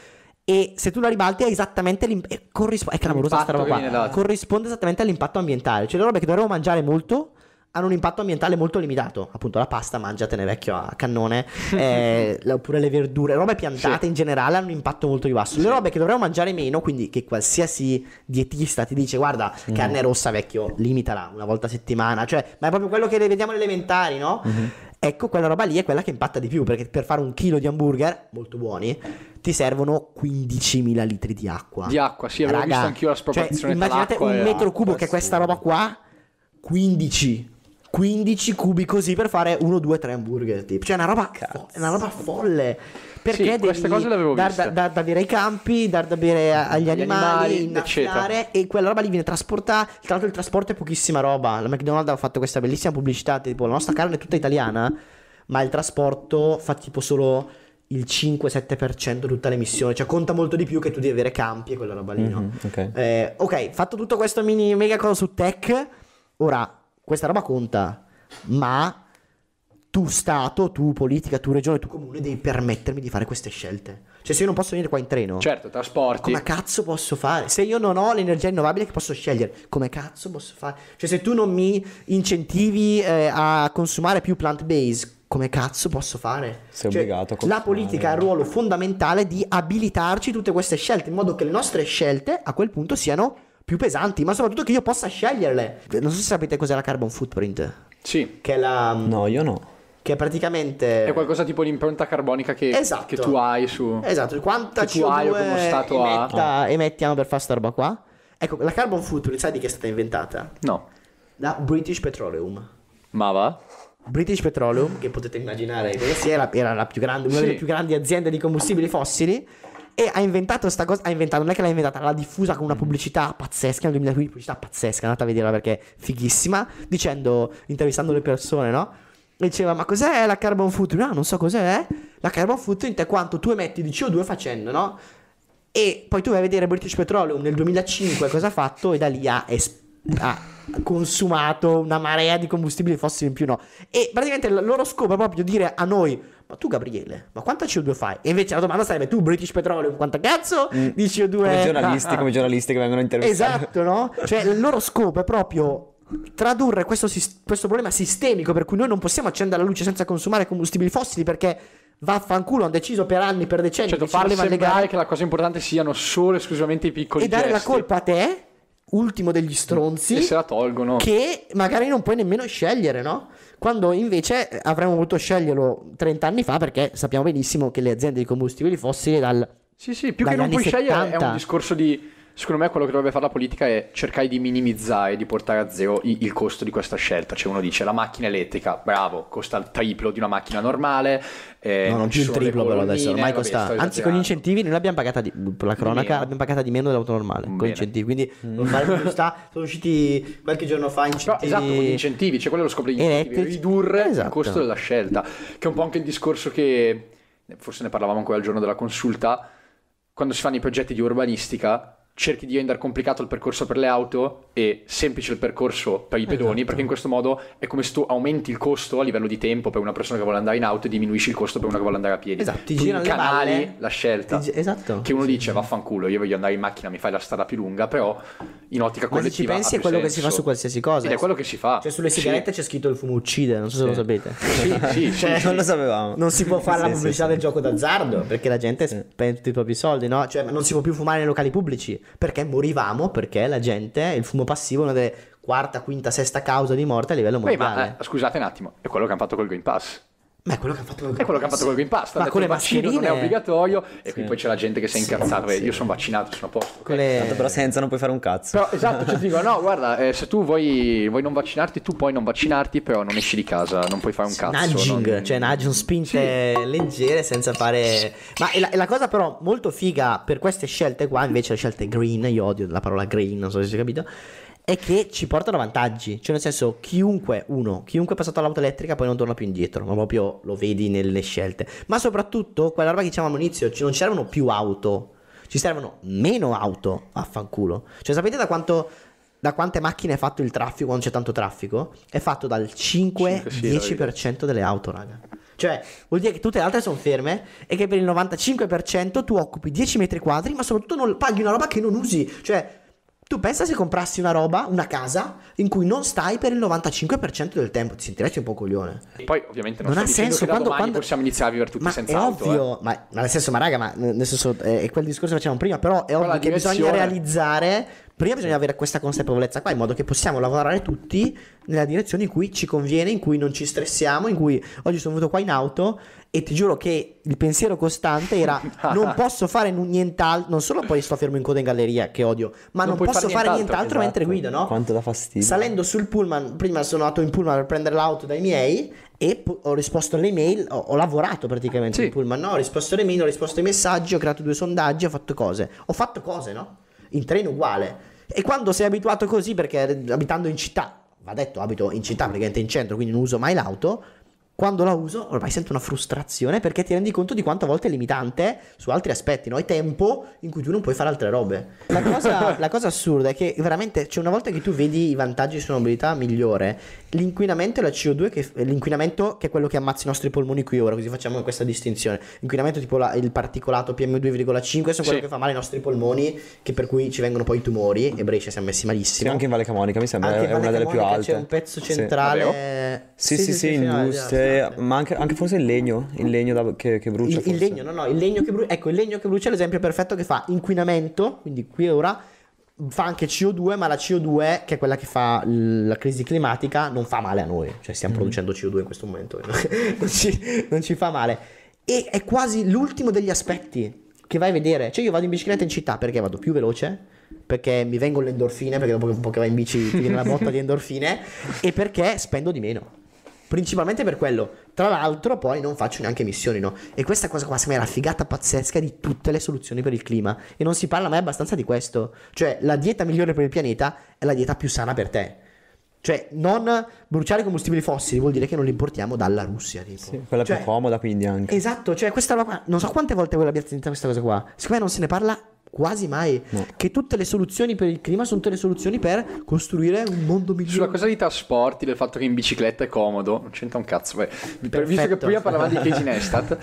E se tu la ribalti è esattamente l'impatto. Corrispo- è clamorosa questa roba qua. Corrisponde esattamente all'impatto ambientale. Cioè le robe che dovremmo mangiare molto hanno un impatto ambientale molto limitato. Appunto, la pasta, mangiatene vecchio a cannone, eh, oppure le verdure, robe piantate sì. in generale hanno un impatto molto più basso. Sì. Le robe che dovremmo mangiare meno, quindi che qualsiasi dietista ti dice guarda, mm. carne rossa vecchio, limitala una volta a settimana, cioè, ma è proprio quello che vediamo nelle elementari, no? Mm-hmm. Ecco, quella roba lì è quella che impatta di più, perché per fare un chilo di hamburger, molto buoni, ti servono 15.000 litri di acqua. Di acqua, sì, avevo Raga, visto anch'io la spropagazione. Cioè, immaginate un metro cubo che è questa roba qua, 15 15 cubi così per fare 1, 2, 3 hamburger. Tipo. Cioè, una roba, fo- una roba folle. Perché sì, queste cose le avevo dar, viste. Da, da, bere ai campi, dar da bere agli, animali, animali eccetera. E quella roba lì viene trasportata. Tra l'altro, il trasporto è pochissima roba. La McDonald's ha fatto questa bellissima pubblicità. Tipo, la nostra carne è tutta italiana, ma il trasporto fa tipo solo il 5-7% di tutta l'emissione, cioè conta molto di più che tu devi avere campi e quella roba lì, no? Mm-hmm, okay. Eh, ok, fatto tutto questo mini mega cosa su tech, ora questa roba conta, ma tu Stato, tu politica, tu regione, tu comune devi permettermi di fare queste scelte. Cioè se io non posso venire qua in treno, certo, trasporti. Come cazzo posso fare? Se io non ho l'energia rinnovabile che posso scegliere, come cazzo posso fare? Cioè se tu non mi incentivi eh, a consumare più plant based, come cazzo posso fare? Sei cioè, obbligato a La politica ha il ruolo fondamentale di abilitarci tutte queste scelte, in modo che le nostre scelte a quel punto siano più pesanti, ma soprattutto che io possa sceglierle. Non so se sapete cos'è la carbon footprint. Sì. Che è la. Mm, no, io no. Che è praticamente. È qualcosa tipo l'impronta carbonica che, esatto. che tu hai su. Esatto, quanta che tu hai o come stato emetta, ha. emettiamo per fare sta roba qua. Ecco, la carbon footprint, sai di che è stata inventata? No. La British Petroleum. Ma va? British Petroleum, che potete immaginare cosa sia, era, era più grande, una sì. delle più grandi aziende di combustibili fossili e ha inventato questa cosa, ha inventato, non è che l'ha inventata, l'ha diffusa con una mm. pubblicità pazzesca, nel 2015 pubblicità pazzesca, andate a vederla perché è fighissima, dicendo, intervistando le persone, no? E diceva, ma cos'è la carbon footprint? No, non so cos'è. La carbon footprint è quanto tu emetti di CO2 facendo, no? E poi tu vai a vedere British Petroleum nel 2005 cosa ha fatto e da lì ha, es- ha consumato una marea di combustibili fossili in più, no? E praticamente il loro scopo è proprio dire a noi ma tu Gabriele, ma quanta CO2 fai? E invece la domanda sarebbe, tu British Petroleum, quanta cazzo mm. di CO2? Come giornalisti, ah. come giornalisti che vengono intervistati. Esatto, no? Cioè il loro scopo è proprio tradurre questo, questo problema sistemico per cui noi non possiamo accendere la luce senza consumare combustibili fossili perché vaffanculo, hanno deciso per anni, per decenni cioè, che far sembrare legare. che la cosa importante siano solo e esclusivamente i piccoli e gesti. dare la colpa a te, ultimo degli stronzi, E se la tolgono, che magari non puoi nemmeno scegliere, no? quando invece avremmo voluto sceglierlo 30 anni fa perché sappiamo benissimo che le aziende di combustibili fossili dal... Sì, sì, più che non puoi 70... scegliere è un discorso di Secondo me quello che dovrebbe fare la politica è cercare di minimizzare, di portare a zero il, il costo di questa scelta. Cioè uno dice la macchina elettrica, bravo, costa il triplo di una macchina normale. Eh, no, non c'è il triplo però adesso, ormai vabbè, costa... Anzi con gli incentivi noi abbiamo pagata di... per la cronaca meno. l'abbiamo pagata di meno dell'auto normale, Bene. con gli incentivi. Quindi mm. normale sta, sono usciti qualche giorno fa incentivi... Però, esatto, con gli incentivi, cioè quello è lo scopo degli incentivi, ridurre esatto. il costo della scelta. Che è un po' anche il discorso che forse ne parlavamo ancora il giorno della consulta, quando si fanno i progetti di urbanistica, cerchi di rendere complicato il percorso per le auto e semplice il percorso per i esatto. pedoni, esatto. perché in questo modo è come se tu aumenti il costo a livello di tempo per una persona che vuole andare in auto e diminuisci il costo per una che vuole andare a piedi. Esatto, ti girano canali, la scelta. Gi- esatto. Che uno sì, dice sì. vaffanculo, io voglio andare in macchina, mi fai la strada più lunga, però in ottica collettiva. Ma se ci pensi è quello senso. che si fa su qualsiasi cosa. Ed è quello che si fa. Cioè sulle sigarette sì. c'è scritto il fumo uccide, non so se sì. lo sapete. Sì, sì, cioè, sì, non lo sapevamo. Non si può fare la pubblicità del gioco d'azzardo perché la gente spende tutti i propri soldi, no? Cioè non si può più fumare nei locali pubblici perché morivamo perché la gente, il fumo passivo è una delle quarta, quinta, sesta causa di morte a livello mondiale. Beh, ma, eh, scusate un attimo, è quello che hanno fatto col Green Pass. Ma è quello che ha fatto con, quello che ha fatto sì. con il pasta. Ma con le mascherine non è obbligatorio. E sì. qui poi c'è la gente che si è incazzata. Sì, io sono vaccinato, sono a posto. Con Le... Tanto però senza non puoi fare un cazzo. Però, esatto, cioè, ti dico: no, guarda, eh, se tu vuoi, vuoi, non vaccinarti, tu puoi non vaccinarti, però non esci di casa, non puoi fare un cazzo. Nudging, non... cioè nudging, spinte leggere senza fare. Ma è la, è la, cosa, però, molto figa per queste scelte qua. Invece, le scelte green, io odio la parola green, non so se si è capito è che ci portano vantaggi. Cioè, nel senso, chiunque, uno, chiunque è passato all'auto elettrica poi non torna più indietro, ma proprio lo vedi nelle scelte. Ma soprattutto, quella roba che diciamo all'inizio, non servono più auto, ci servono meno auto, affanculo. Cioè, sapete da quanto... Da quante macchine è fatto il traffico quando c'è tanto traffico? È fatto dal 5-10% delle auto, raga. Cioè, vuol dire che tutte le altre sono ferme e che per il 95% tu occupi 10 metri quadri, ma soprattutto non paghi una roba che non usi. Cioè, tu pensa se comprassi una roba, una casa, in cui non stai per il 95% del tempo, ti sentiresti un po' coglione. Poi, ovviamente, non, non ha senso quando, quando possiamo iniziare a vivere tutti ma senza è auto, ovvio, eh. ma, ma, nel senso, ma raga, ma nel senso, è, quel discorso che facevamo prima, però è ovvio che bisogna realizzare Prima bisogna avere questa consapevolezza qua, in modo che possiamo lavorare tutti nella direzione in cui ci conviene, in cui non ci stressiamo, in cui oggi sono venuto qua in auto e ti giuro che il pensiero costante era non posso fare nient'altro, non solo poi sto fermo in coda in galleria, che odio, ma non, non posso fare nient'altro, nient'altro esatto. mentre guido, no? Quanto da fastidio. Salendo sul pullman, prima sono andato in pullman per prendere l'auto dai miei e po- ho risposto alle email, ho, ho lavorato praticamente sì. in pullman, no? Ho risposto alle email, ho risposto ai messaggi, ho creato due sondaggi, ho fatto cose. Ho fatto cose, no? in treno uguale. E quando sei abituato così, perché abitando in città, va detto abito in città, praticamente in centro, quindi non uso mai l'auto, quando la uso ormai sento una frustrazione perché ti rendi conto di quanto a volte è limitante su altri aspetti, no? Hai tempo in cui tu non puoi fare altre robe. La cosa, la cosa assurda è che veramente, c'è cioè una volta che tu vedi i vantaggi sulla mobilità migliore, l'inquinamento e la CO2, che, l'inquinamento che è quello che ammazza i nostri polmoni qui ora, così facciamo questa distinzione. L'inquinamento tipo la, il particolato PM2,5 sono sì. quello che fa male ai nostri polmoni, che per cui ci vengono poi i tumori, e Brescia siamo messi malissimo. Sì, anche in Valle Camonica mi sembra, anche è una delle più alte. C'è un pezzo centrale... Sì, sì, sì, sì, sì, sì industria eh, esatto. ma anche, anche, forse il legno, il legno da, che, che, brucia. Il, il, legno, no, no, il legno che brucia, ecco, il legno che brucia è l'esempio perfetto che fa inquinamento, quindi qui e ora, fa anche CO2, ma la CO2, che è quella che fa la crisi climatica, non fa male a noi, cioè stiamo mm. producendo CO2 in questo momento, non ci, non ci fa male. E è quasi l'ultimo degli aspetti che vai a vedere. Cioè, io vado in bicicletta in città perché vado più veloce, perché mi vengono le endorfine, perché dopo che, dopo che vai in bici ti viene la botta di endorfine, e perché spendo di meno. Principalmente per quello. Tra l'altro, poi non faccio neanche missioni, no? E questa cosa qua sembra la figata pazzesca di tutte le soluzioni per il clima. E non si parla mai abbastanza di questo. Cioè, la dieta migliore per il pianeta è la dieta più sana per te. Cioè, non bruciare combustibili fossili vuol dire che non li importiamo dalla Russia. Tipo. Sì, quella cioè, più comoda, quindi anche. Esatto, cioè, questa roba qua. Non so quante volte voi l'abbiate sentita questa cosa qua. Secondo me non se ne parla quasi mai. No. Che tutte le soluzioni per il clima sono tutte le soluzioni per costruire un mondo migliore. Sulla cosa dei trasporti, del fatto che in bicicletta è comodo, non c'entra un cazzo. Beh, Perfetto. visto che prima parlavamo di Casey Neistat.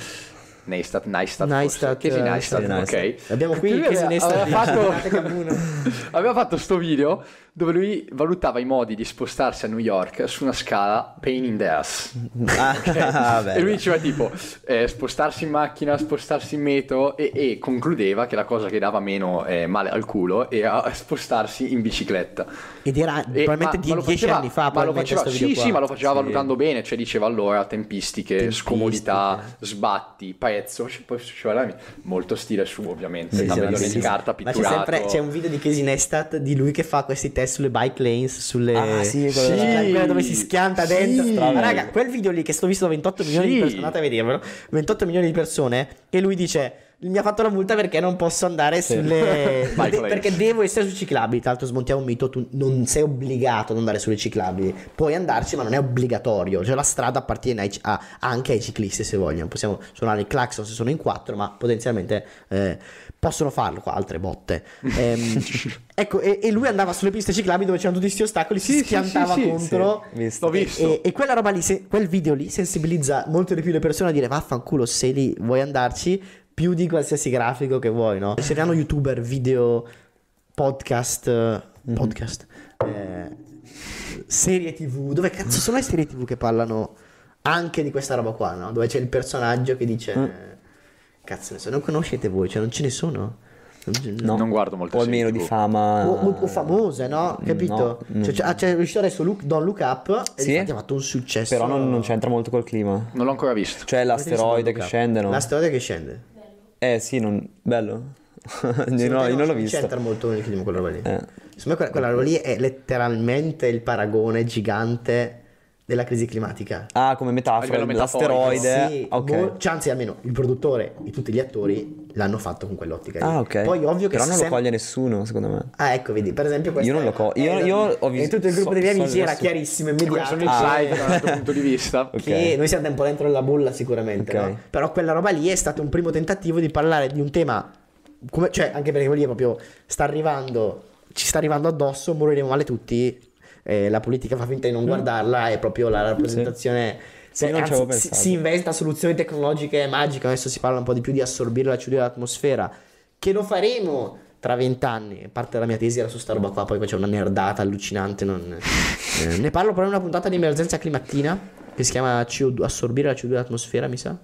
Neistat, Neistat, Neistat, Casey eh, Neistat, Neistat, ok. Abbiamo qui Casey Neistat. Aveva fatto, aveva fatto sto video dove lui valutava i modi di spostarsi a New York su una scala pain in the ass. Mm. Ah, ah, e lui diceva tipo eh, spostarsi in macchina, spostarsi in metro e, e, concludeva che la cosa che dava meno eh, male al culo era spostarsi in bicicletta. Ed era e, probabilmente ma, dieci anni fa. Ma lo faceva, sì, sì, ma lo faceva sì. valutando bene, cioè diceva allora tempistiche, tempistiche. scomodità, sbatti, prezzo, poi cioè, molto stile suo ovviamente, sì, sì, sì, di carta pitturata. C'è, c'è, un video di Casey Neistat di lui che fa questi test test sulle bike lanes, sulle... Ah, sì, quella, sì, dove si schianta dentro. Raga, quel video lì che sto visto da 28 milioni di persone, andate a vedervelo, 28 milioni di persone, e lui dice mi ha fatto la multa perché non posso andare sì. sulle de- perché devo essere sui ciclabili tra l'altro smontiamo un mito tu non sei obbligato ad andare sulle ciclabili puoi andarci ma non è obbligatorio cioè la strada appartiene ai, a, anche ai ciclisti se vogliono possiamo suonare il clacson se sono in quattro ma potenzialmente eh, possono farlo qua altre botte ehm, ecco e, e, lui andava sulle piste ciclabili dove c'erano tutti questi ostacoli sì, si schiantava sì, sì, contro visto. Visto. E, e, quella roba lì se, quel video lì sensibilizza molto di più le persone a dire vaffanculo se lì vuoi andarci più di qualsiasi grafico che vuoi no se ne hanno youtuber video podcast mm-hmm. podcast eh, serie tv dove cazzo sono le serie tv che parlano anche di questa roba qua no dove c'è il personaggio che dice mm. Cazzo, se non conoscete voi, cioè non ce ne sono. No. Non guardo molto. O almeno di fama. O, o famose, no? Mm, Capito? No. Mm. Cioè, cioè, è riuscito adesso Look, Don Look Up. E sì. ha fatto un successo. Però non, non, c'entra molto col clima. Non l'ho ancora visto. Cioè l'asteroide che scende, no? L'asteroide che scende. Eh sì, non... bello. sì, no, io non l'ho visto. Non c'entra molto nel clima quella roba lì. Eh. Secondo me quella, quella roba lì è letteralmente il paragone gigante della crisi climatica. Ah, come metafora, l'asteroide. Sì, okay. Bo- cioè, anzi, almeno il produttore e tutti gli attori l'hanno fatto con quell'ottica. Lì. Ah, ok. Poi ovvio che Però non sem- lo coglie nessuno, secondo me. Ah, ecco, vedi, per esempio questo Io non lo coglio. Io, io ho visto... tutto il gruppo so, degli amici so, era so. chiarissimo, e eh, mi ah, live da un altro punto di vista. Okay. Che noi siamo un po' dentro la bolla sicuramente, okay. no? Però quella roba lì è stato un primo tentativo di parlare di un tema... Come, cioè, anche perché lì è proprio... Sta arrivando... Ci sta arrivando addosso, moriremo male tutti eh, la politica fa finta di non mm. guardarla, è proprio la rappresentazione... Sì. Se, anzi, si, si inventa soluzioni tecnologiche magiche, adesso si parla un po' di più di assorbire la CO2 dall'atmosfera, che lo faremo tra vent'anni. Parte della mia tesi era su sta roba qua, poi c'è una nerdata allucinante. Non... Eh, ne parlo proprio in una puntata di emergenza climattina, che si chiama CO2, assorbire la CO2 dall'atmosfera, mi sa.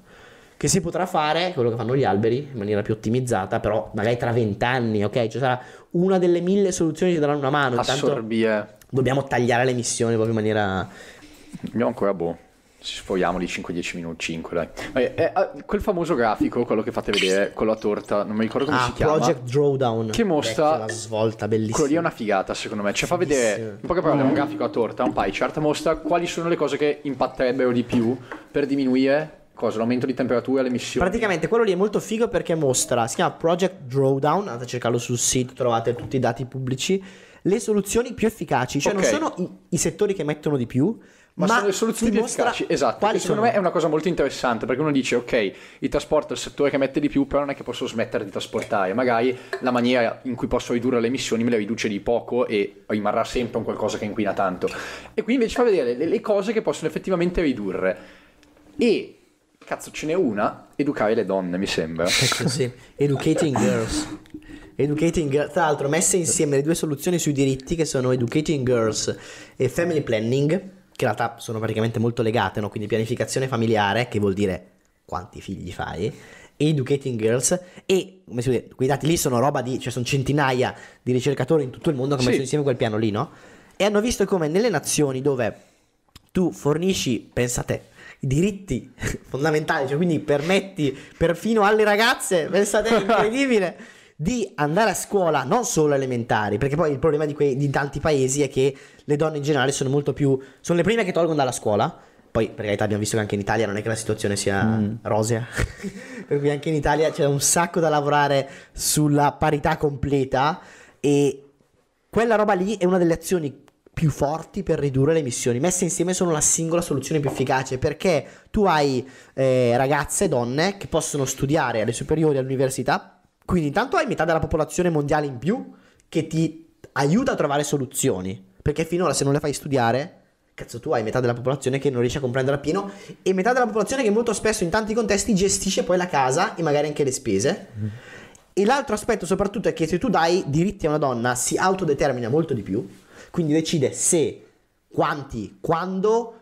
Che si potrà fare, quello che fanno gli alberi, in maniera più ottimizzata, però magari tra vent'anni, ok? Ci cioè sarà una delle mille soluzioni che daranno una mano. Assorbire. Intanto dobbiamo tagliare le missioni proprio in maniera... Andiamo ancora boh. Ci Sfogliamo di 5-10 minuti, 5 dai. È, è, è, quel famoso grafico, quello che fate vedere con la torta, non mi ricordo come ah, si chiama. Project Drawdown. Che mostra... La svolta, bellissima. Quello lì è una figata secondo me. Cioè fa vedere, in poche parole, mm. un grafico a torta, un pie chart, mostra quali sono le cose che impatterebbero di più per diminuire cosa, l'aumento di temperatura, le missioni. Praticamente quello lì è molto figo perché mostra, si chiama Project Drawdown, andate a cercarlo sul sito, trovate tutti i dati pubblici le soluzioni più efficaci, cioè okay. non sono i, i settori che mettono di più, ma, ma sono le soluzioni più efficaci. Esatto. Quali secondo sono? me è una cosa molto interessante perché uno dice: Ok, il trasporto è il settore che mette di più, però non è che posso smettere di trasportare. Magari la maniera in cui posso ridurre le emissioni me le riduce di poco e rimarrà sempre un qualcosa che inquina tanto. E qui invece fa vedere le, le cose che possono effettivamente ridurre. E cazzo, ce n'è una: educare le donne, mi sembra. sì, educating girls. Educating tra l'altro messe insieme le due soluzioni sui diritti che sono Educating Girls e Family Planning, che in realtà sono praticamente molto legate, no? quindi pianificazione familiare, che vuol dire quanti figli fai, Educating Girls e come si dice, quei dati lì sono roba di, cioè sono centinaia di ricercatori in tutto il mondo che hanno sì. messo insieme quel piano lì, no? E hanno visto come nelle nazioni dove tu fornisci, pensate, i diritti fondamentali, cioè quindi permetti perfino alle ragazze, pensate, è incredibile di andare a scuola non solo elementari, perché poi il problema di, quei, di tanti paesi è che le donne in generale sono molto più... sono le prime che tolgono dalla scuola, poi, per realtà, abbiamo visto che anche in Italia non è che la situazione sia mm. rosea. per cui anche in Italia c'è un sacco da lavorare sulla parità completa. E quella roba lì è una delle azioni più forti per ridurre le emissioni. Messe insieme sono la singola soluzione più efficace perché tu hai eh, ragazze donne che possono studiare alle superiori, all'università quindi intanto hai metà della popolazione mondiale in più che ti aiuta a trovare soluzioni. Perché finora se non le fai studiare, cazzo tu hai metà della popolazione che non riesce a comprendere appieno e metà della popolazione che molto spesso in tanti contesti gestisce poi la casa e magari anche le spese. Mm. E l'altro aspetto soprattutto è che se tu dai diritti a una donna si autodetermina molto di più, quindi decide se, quanti, quando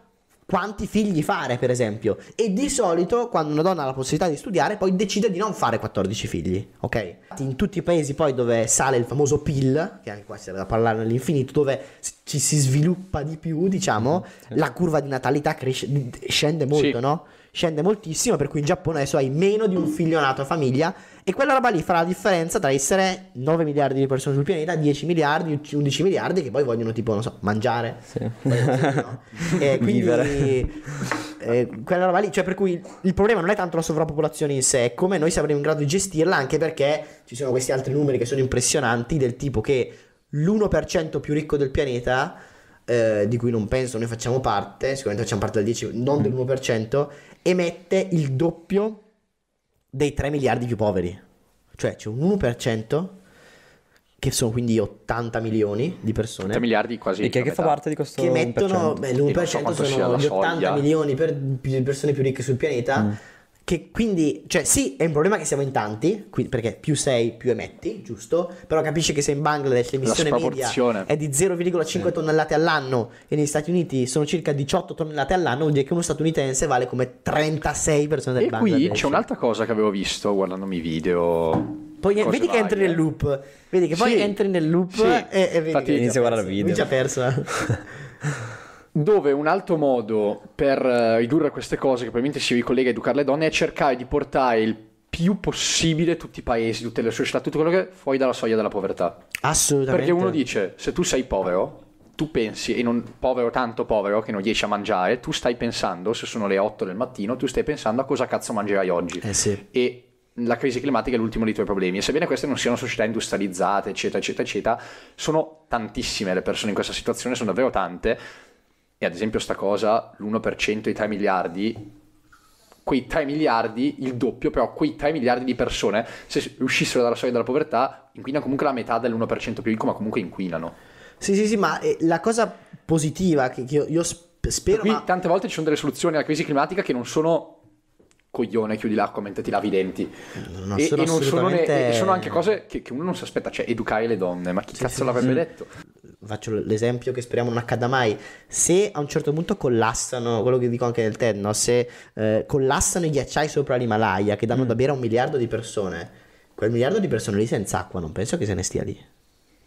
quanti figli fare, per esempio. E di solito, quando una donna ha la possibilità di studiare, poi decide di non fare 14 figli, ok? In tutti i paesi poi dove sale il famoso PIL, che anche qua serve da parlare all'infinito, dove ci si sviluppa di più, diciamo, mm. la curva di natalità cresce, scende molto, sì. no? scende moltissimo, per cui in Giappone adesso hai meno di un figlio nato a famiglia e quella roba lì farà la differenza tra essere 9 miliardi di persone sul pianeta, 10 miliardi, 11 miliardi che poi vogliono tipo, non so, mangiare. Sì. No? e quindi eh, quella roba lì, cioè per cui il problema non è tanto la sovrappopolazione in sé, è come noi saremo in grado di gestirla anche perché ci sono questi altri numeri che sono impressionanti del tipo che l'1% più ricco del pianeta eh, di cui non penso noi facciamo parte, sicuramente facciamo parte del 10, non mm. dell'1%, emette il doppio dei 3 miliardi più poveri. Cioè c'è un 1% che sono quindi 80 milioni di persone. 3 miliardi quasi. E che, che fa parte di questo? Che mettono, 1%. beh, l'1% so sono gli 80 soglia. milioni di per persone più ricche sul pianeta. Mm che quindi, cioè sì, è un problema che siamo in tanti, qui, perché più sei più emetti, giusto? Però capisci che se in Bangladesh l'emissione media è di 0,5 tonnellate all'anno e negli Stati Uniti sono circa 18 tonnellate all'anno, vuol dire che uno statunitense vale come 36 persone del e Bangladesh. E qui c'è un'altra cosa che avevo visto guardandomi i video poi, vedi varie. che entri nel loop. Vedi che sì. poi entri nel loop sì. e, e vedi Infatti, che inizia a guardare il video. Già perso. dove un altro modo per eh, ridurre queste cose, che probabilmente si ricollega a educare le donne, è cercare di portare il più possibile tutti i paesi, tutte le società, tutto quello che è fuori dalla soglia della povertà. Assolutamente. Perché uno dice, se tu sei povero, tu pensi, e non povero tanto povero che non riesci a mangiare, tu stai pensando, se sono le 8 del mattino, tu stai pensando a cosa cazzo mangerai oggi. Eh sì. E la crisi climatica è l'ultimo dei tuoi problemi. E sebbene queste non siano società industrializzate, eccetera, eccetera, eccetera, sono tantissime le persone in questa situazione, sono davvero tante e ad esempio sta cosa, l'1% dei 3 miliardi, quei 3 miliardi, il doppio, però quei 3 miliardi di persone, se uscissero dalla soglia della povertà, inquinano comunque la metà dell'1% più ricco, ma comunque inquinano. Sì, sì, sì, ma eh, la cosa positiva che, io, io spero... Qui ma... tante volte ci sono delle soluzioni alla crisi climatica che non sono coglione, chiudi l'acqua mentre ti lavi i denti. No, e, sono e, assolutamente... sono ne, e, sono anche cose che, che, uno non si aspetta, cioè educare le donne, ma chi sì, cazzo sì, l'avrebbe sì. Mm. detto? faccio l'esempio che speriamo non accada mai, se a un certo punto collassano, quello che dico anche nel TED, no? se eh, collassano i ghiacciai sopra l'Himalaya che danno mm. da bere a un miliardo di persone, quel miliardo di persone lì senza acqua non penso che se ne stia lì,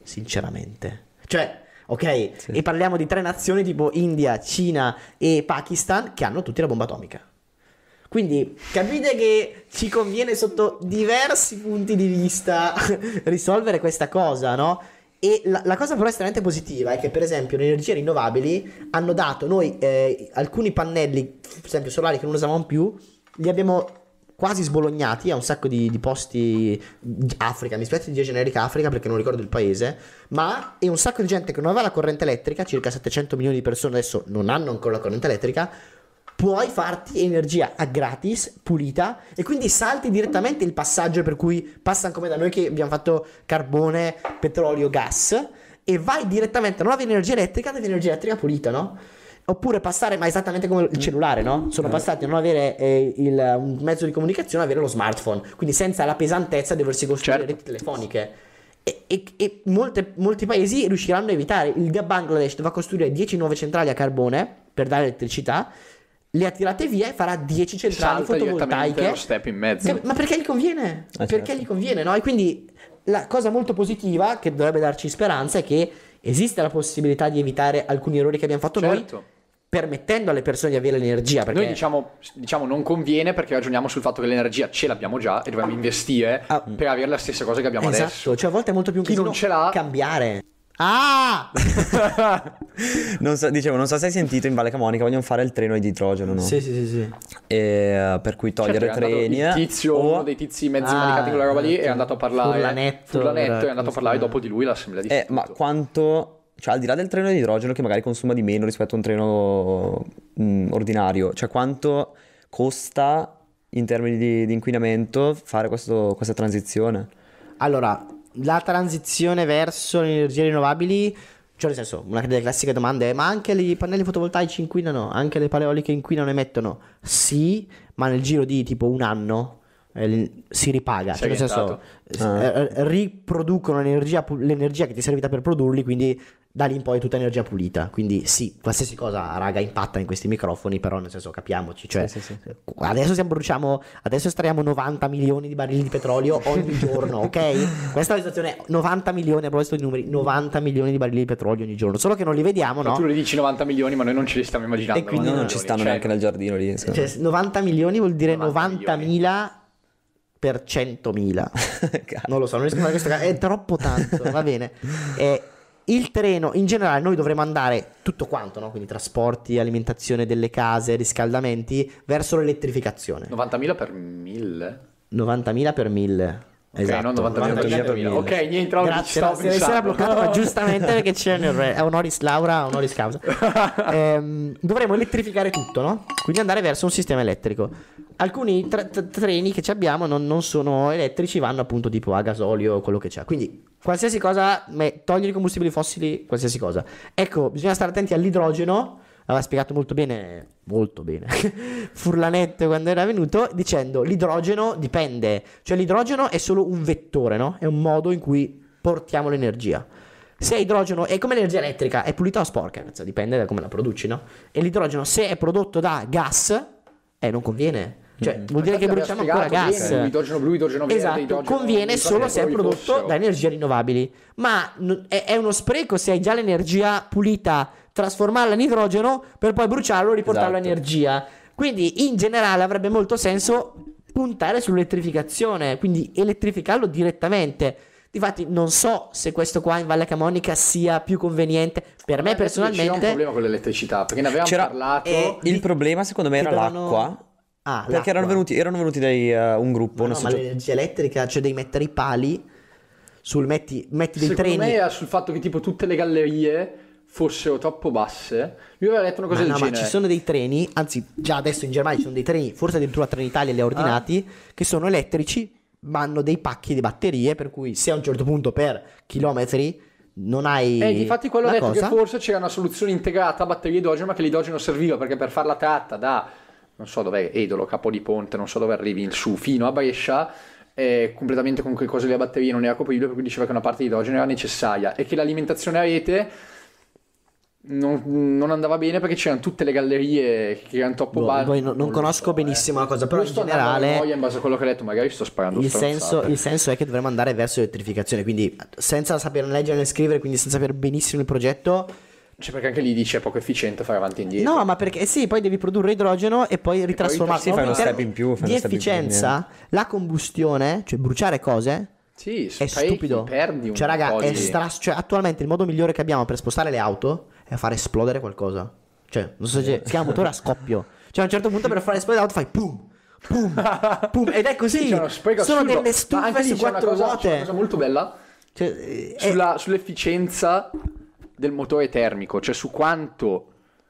sinceramente. Cioè, ok, sì. e parliamo di tre nazioni tipo India, Cina e Pakistan che hanno tutti la bomba atomica. Quindi capite che ci conviene sotto diversi punti di vista risolvere questa cosa, no? E la, la, cosa però estremamente positiva è che, per esempio, le energie rinnovabili hanno dato noi eh, alcuni pannelli, per esempio solari che non usavamo più, li abbiamo quasi sbolognati a un sacco di, di posti Africa, mi spiace di dire generica Africa perché non ricordo il paese, ma è un sacco di gente che non aveva la corrente elettrica, circa 700 milioni di persone adesso non hanno ancora la corrente elettrica, puoi farti energia a gratis, pulita, e quindi salti direttamente il passaggio per cui passano come da noi che abbiamo fatto carbone, petrolio, gas, e vai direttamente, non avevi energia elettrica, avevi energia elettrica pulita, no? Oppure passare, ma esattamente come il cellulare, no? Sono eh. passati a non avere eh, il, un mezzo di comunicazione, avere lo smartphone, quindi senza la pesantezza di doversi costruire certo. reti telefoniche. E, e, e molte, molti paesi riusciranno a evitare. Il Bangladesh va a costruire 10 nuove centrali a carbone per dare elettricità, le ha tirate via e farà 10 centrali Salta fotovoltaiche. Lo step in mezzo. Che, ma perché gli conviene? Eh perché certo. gli conviene, no? E quindi la cosa molto positiva che dovrebbe darci speranza è che esiste la possibilità di evitare alcuni errori che abbiamo fatto certo. noi permettendo alle persone di avere l'energia. Perché... Noi diciamo, diciamo, non conviene perché ragioniamo sul fatto che l'energia ce l'abbiamo già e dobbiamo ah. investire ah. per avere la stessa cosa che abbiamo esatto. adesso. Cioè a volte è molto più un casino non ce l'ha... cambiare. Ah! non so, dicevo, non so se hai sentito in Valle Camonica vogliono fare il treno di idrogeno, no? Sì, sì, sì, sì. E, eh, per cui togliere cioè, treni. Il eh. tizio, o... Oh. uno dei tizi mezzi ah, manicati quella roba lì, è ah, andato a parlare. Furlanetto. Furlanetto è andato a parlare dopo di lui l'assemblea di eh, Ma quanto cioè al di là del treno di idrogeno che magari consuma di meno rispetto a un treno mh, ordinario, cioè quanto costa in termini di, di inquinamento fare questo, questa transizione? Allora, la transizione verso le energie rinnovabili, cioè nel senso, una delle classiche domande è ma anche i pannelli fotovoltaici inquinano, anche le paleoliche inquinano e emettono? Sì, ma nel giro di tipo un anno eh, si ripaga, cioè nel senso ah. Eh, riproducono l'energia, l'energia che ti è servita per produrli, quindi da lì in poi è tutta energia pulita. Quindi sì, qualsiasi cosa, raga, impatta in questi microfoni, però nel senso capiamoci. Cioè, sì, sì, sì. Adesso stiamo bruciamo, adesso estraiamo 90 milioni di barili di petrolio ogni giorno, ok? Questa è la situazione, 90 milioni, a proposito di numeri, 90 milioni di barili di petrolio ogni giorno, solo che non li vediamo, no? no? Tu li dici 90 milioni, ma noi non ce li stiamo immaginando. E quindi non ci stanno cioè, neanche nel giardino lì. Cioè, 90 milioni vuol dire 90 mila per 100.000 non lo so non riesco a fare questo è troppo tanto va bene e il treno in generale noi dovremmo andare tutto quanto, no? quindi trasporti, alimentazione delle case, riscaldamenti, verso l'elettrificazione. 90.000 per 1000? 90.000 per 1000. Okay, esatto, 90 per 1000. Ok, niente, Grazie, no, se era bloccato, no. ma giustamente perché c'è nel re, è onoris Laura, onoris causa. ehm, dovremmo elettrificare tutto, no? Quindi andare verso un sistema elettrico alcuni tra- tra- treni che abbiamo non, non, sono elettrici, vanno appunto tipo a gasolio o quello che c'è. Quindi qualsiasi cosa, beh, togliere i combustibili fossili, qualsiasi cosa. Ecco, bisogna stare attenti all'idrogeno. Aveva spiegato molto bene, molto bene, Furlanetto quando era venuto, dicendo l'idrogeno dipende, cioè l'idrogeno è solo un vettore, no? È un modo in cui portiamo l'energia se è idrogeno è come l'energia elettrica, è pulita o sporca, dipende da come la produci, no? E l'idrogeno se è prodotto da gas, eh, non conviene cioè, mm-hmm. vuol dire che bruciamo ancora gas. Idrogeno blu, idrogeno verde, esatto, idrogeno conviene solo se è prodotto da energie rinnovabili. Ma è uno spreco se hai già l'energia pulita, trasformarla in idrogeno per poi bruciarlo e riportarlo esatto. a energia. Quindi in generale avrebbe molto senso puntare sull'elettrificazione, quindi elettrificarlo direttamente. Difatti, non so se questo qua in Valle Camonica sia più conveniente. Per me, personalmente. C'era un problema con l'elettricità perché ne avevamo c'era... parlato. E il problema, secondo me, era dovevano... l'acqua Ah, perché erano venuti, erano venuti, da uh, eh, un gruppo. No, no, ma l'energia elettrica, cioè devi mettere i pali sul metti, metti dei Secondo treni. Secondo me sul fatto che tipo tutte le gallerie fossero troppo basse. Io avevo letto una cosa ma del no, genere. Ma ci sono dei treni, anzi già adesso in Germania ci sono dei treni, forse addirittura Trenitalia li ha ordinati, ah. che sono elettrici, ma hanno dei pacchi di batterie, per cui se a un certo punto per chilometri non hai. Eh, infatti quello ha detto cosa. che forse c'era una soluzione integrata a batterie idrogeno, ma che l'idrogeno serviva perché per fare la tratta da non so dov'è Edolo, Capodiponte, non so dove arrivi in su, fino a Brescia completamente con quelle cose della batterie non era copribile perché diceva che una parte di idrogeno era necessaria e che l'alimentazione a rete non, non, andava bene perché c'erano tutte le gallerie che erano troppo boh, basse. non, non conosco so, eh. benissimo eh. la cosa, però in generale. Noia in base a quello che hai letto magari sto sparando. Il senso, il senso, è che dovremmo andare verso l'elettrificazione, quindi senza saper leggere né scrivere, quindi senza sapere benissimo il progetto cioè, perché anche lì dice è poco efficiente fare avanti e indietro. No, ma perché sì, poi devi produrre idrogeno e poi ritrasformarlo. Sì, fai uno step in più. Di efficienza, la combustione, cioè bruciare cose. Sì, è stupido. Perdi un cioè, raga, di... stra- cioè, attualmente il modo migliore che abbiamo per spostare le auto è far esplodere qualcosa. Cioè, non so se si chiama motore a scoppio. Cioè, a un certo punto per far esplodere l'auto fai pum. Pum, pum, ed è così. Sono delle stufe cose. quattro ruote. C'è una cosa molto bella. Cioè, eh, Sulla, è... Eh. Sull'efficienza del motore termico, cioè su quanto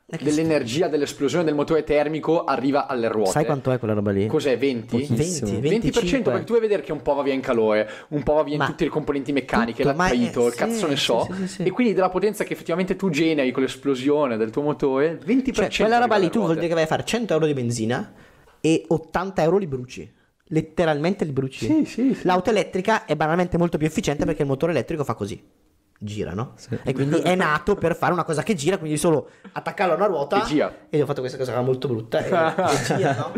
dell'energia dell'esplosione del motore termico arriva alle ruote. Sai quanto è quella roba lì? Cos'è? 20? 20, 20 perché tu vuoi vedere che un po' va via in calore, un po' va via in ma tutte le componenti meccaniche, l'attrito, il sì, cazzo ne so. Sì, sì, e quindi della potenza che effettivamente tu generi con l'esplosione del tuo motore, 20% cioè, quella roba lì tu vuol dire che vai a fare 100 euro di benzina e 80 euro li bruci letteralmente li bruci. Sì, sì, sì. L'auto elettrica è banalmente molto più efficiente perché il motore elettrico fa così girano. Sì. E quindi è nato per fare una cosa che gira, quindi solo attaccarlo a una ruota. E gira. E ho fatto questa cosa molto brutta. E, e, gira, no?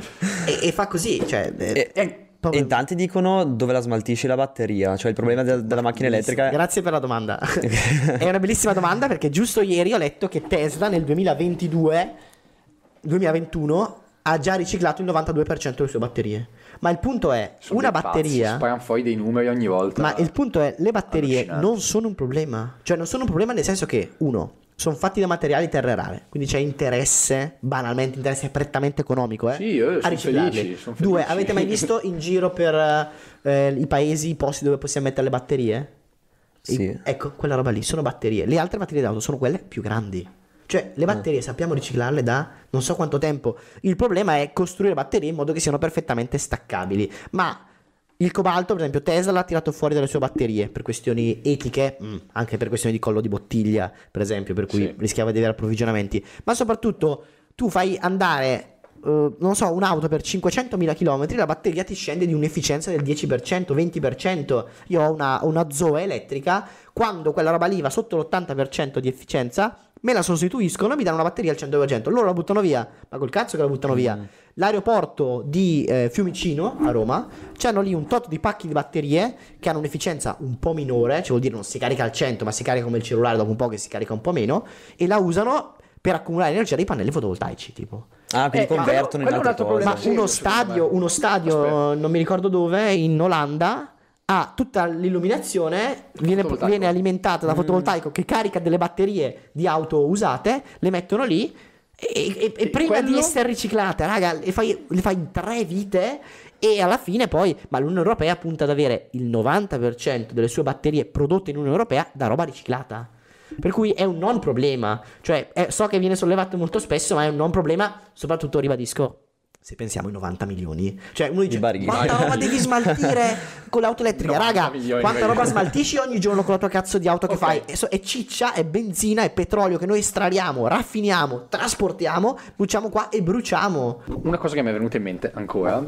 e, e fa così. Cioè, e, eh, e, proprio... in tanti dicono dove la smaltisci la batteria, cioè il problema de- della macchina elettrica. Grazie per la domanda. è una bellissima domanda perché giusto ieri ho letto che Tesla nel 2022, 2021 ha già riciclato il 92% delle sue batterie. Ma il punto è, sono una batteria... Pazzi, sparano fuori dei numeri ogni volta. Ma il punto è, le batterie non sono un problema. Cioè non sono un problema nel senso che, uno, sono fatti da materiali terre rare, quindi c'è interesse, banalmente interesse prettamente economico, eh, sì, io sono felice. Due, avete mai visto in giro per eh, i paesi, i posti dove possiamo mettere le batterie? Sì. E, ecco, quella roba lì sono batterie. Le altre batterie d'auto sono quelle più grandi. Cioè, le eh. batterie sappiamo riciclarle da non so quanto tempo. Il problema è costruire batterie in modo che siano perfettamente staccabili. Ma il cobalto, per esempio, Tesla l'ha tirato fuori dalle sue batterie per questioni etiche, mm, anche per questioni di collo di bottiglia, per esempio, per cui sì. rischiava di avere approvvigionamenti. Ma soprattutto tu fai andare Uh, non so, un'auto per 500.000 km, la batteria ti scende di un'efficienza del 10%, 20%. Io ho una, una Zoe elettrica, quando quella roba lì va sotto l'80% di efficienza, me la sostituiscono e mi danno una batteria al 100%. Loro la buttano via, ma col cazzo che la buttano via. Mm. L'aeroporto di eh, Fiumicino a Roma c'hanno lì un tot di pacchi di batterie che hanno un'efficienza un po' minore, cioè vuol dire non si carica al 100, ma si carica come il cellulare dopo un po' che si carica un po' meno e la usano per accumulare energia dei pannelli fotovoltaici, tipo. Ah, quindi eh, convertono in altre cose. Ma uno stadio, uno stadio, non mi ricordo dove, in Olanda, ha tutta l'illuminazione, viene, viene, alimentata da mm. fotovoltaico mm. che carica delle batterie di auto usate, le mettono lì. E, e, e prima quello... di essere riciclate, raga, le fai, le fai in tre vite e alla fine poi, ma l'Unione Europea punta ad avere il 90% delle sue batterie prodotte in Unione Europea da roba riciclata. Per cui è un non problema, cioè è, eh, so che viene sollevato molto spesso, ma è un non problema, soprattutto ribadisco se pensiamo ai 90 milioni, cioè uno dice barili, quanta barili. roba devi smaltire con l'auto elettrica, raga, quanta roba smaltisci ogni giorno con la tua cazzo di auto che fai, è ciccia, è benzina, è petrolio che noi estrariamo, raffiniamo, trasportiamo, bruciamo qua e bruciamo. Una cosa che mi è venuta in mente ancora,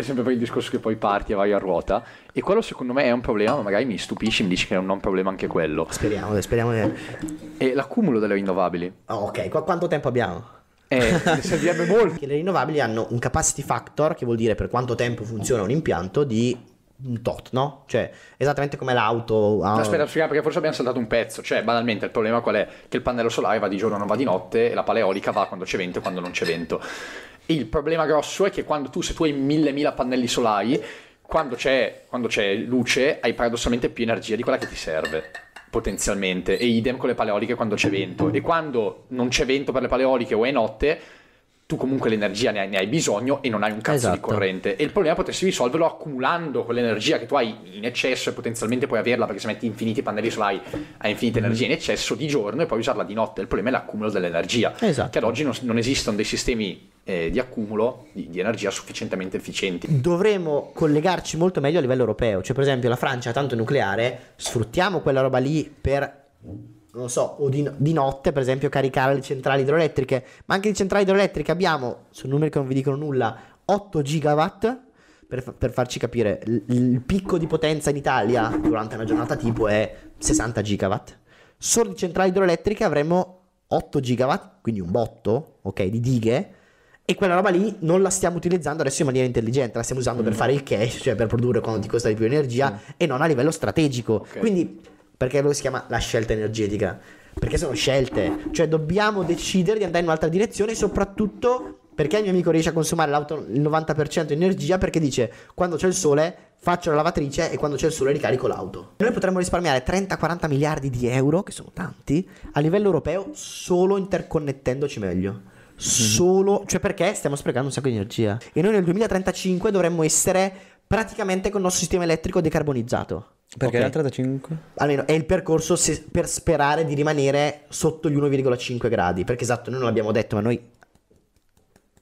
sempre per il discorso che poi parti e vai a ruota, e quello secondo me è un problema, ma magari mi stupisci, mi dici che non è un problema anche quello. Speriamo, speriamo. Che... E l'accumulo delle rinnovabili. Oh, ok, Qu- quanto tempo abbiamo? Eh, servirebbe molto. le rinnovabili hanno un capacity factor, che vuol dire per quanto tempo funziona un impianto, di un tot, no? Cioè, esattamente come l'auto. Ah. Aspetta, spiega perché forse abbiamo saltato un pezzo. Cioè, banalmente, il problema qual è? Che il pannello solare va di giorno, non va di notte, e la paleolica va quando c'è vento e quando non c'è vento. Il problema grosso è che quando tu, se tu hai mille, mila pannelli solari, quando c'è, quando c'è luce, hai paradossalmente più energia di quella che ti serve potenzialmente e idem con le paleoliche quando c'è vento e quando non c'è vento per le paleoliche o è notte tu comunque l'energia ne hai, ne hai, bisogno e non hai un cazzo esatto. di corrente. E il problema potresti risolverlo accumulando quell'energia che tu hai in eccesso e potenzialmente puoi averla perché se metti infiniti pannelli solari hai infinita energia in eccesso di giorno e puoi usarla di notte. Il problema è l'accumulo dell'energia. Esatto. Che ad oggi non, non esistono dei sistemi eh, di accumulo di, di, energia sufficientemente efficienti. Dovremmo collegarci molto meglio a livello europeo. Cioè, per esempio, la Francia ha tanto nucleare, sfruttiamo quella roba lì per non lo so, o di, di, notte, per esempio, caricare le centrali idroelettriche. Ma anche di centrali idroelettriche abbiamo, sono numeri che non vi dicono nulla, 8 gigawatt. Per, per farci capire, il, il picco di potenza in Italia durante una giornata tipo è 60 gigawatt. Solo di centrali idroelettriche avremmo 8 gigawatt, quindi un botto, ok, di dighe. E quella roba lì non la stiamo utilizzando adesso in maniera intelligente, la stiamo usando mm. per fare il cash, cioè per produrre quando ti costa di più energia, mm. e non a livello strategico. Okay. Quindi perché lo si chiama la scelta energetica. Perché sono scelte. Cioè dobbiamo decidere di andare in un'altra direzione, soprattutto perché il mio amico riesce a consumare l'auto il 90% di energia perché dice quando c'è il sole faccio la lavatrice e quando c'è il sole ricarico l'auto. Noi potremmo risparmiare 30-40 miliardi di euro, che sono tanti, a livello europeo solo interconnettendoci meglio. Mhm. Solo, cioè perché stiamo sprecando un sacco di energia. E noi nel 2035 dovremmo essere praticamente con il nostro sistema elettrico decarbonizzato. Perché okay. l'altra 35? Almeno è il percorso se, per sperare di rimanere sotto gli 1,5 gradi. Perché esatto, noi non l'abbiamo detto, ma noi.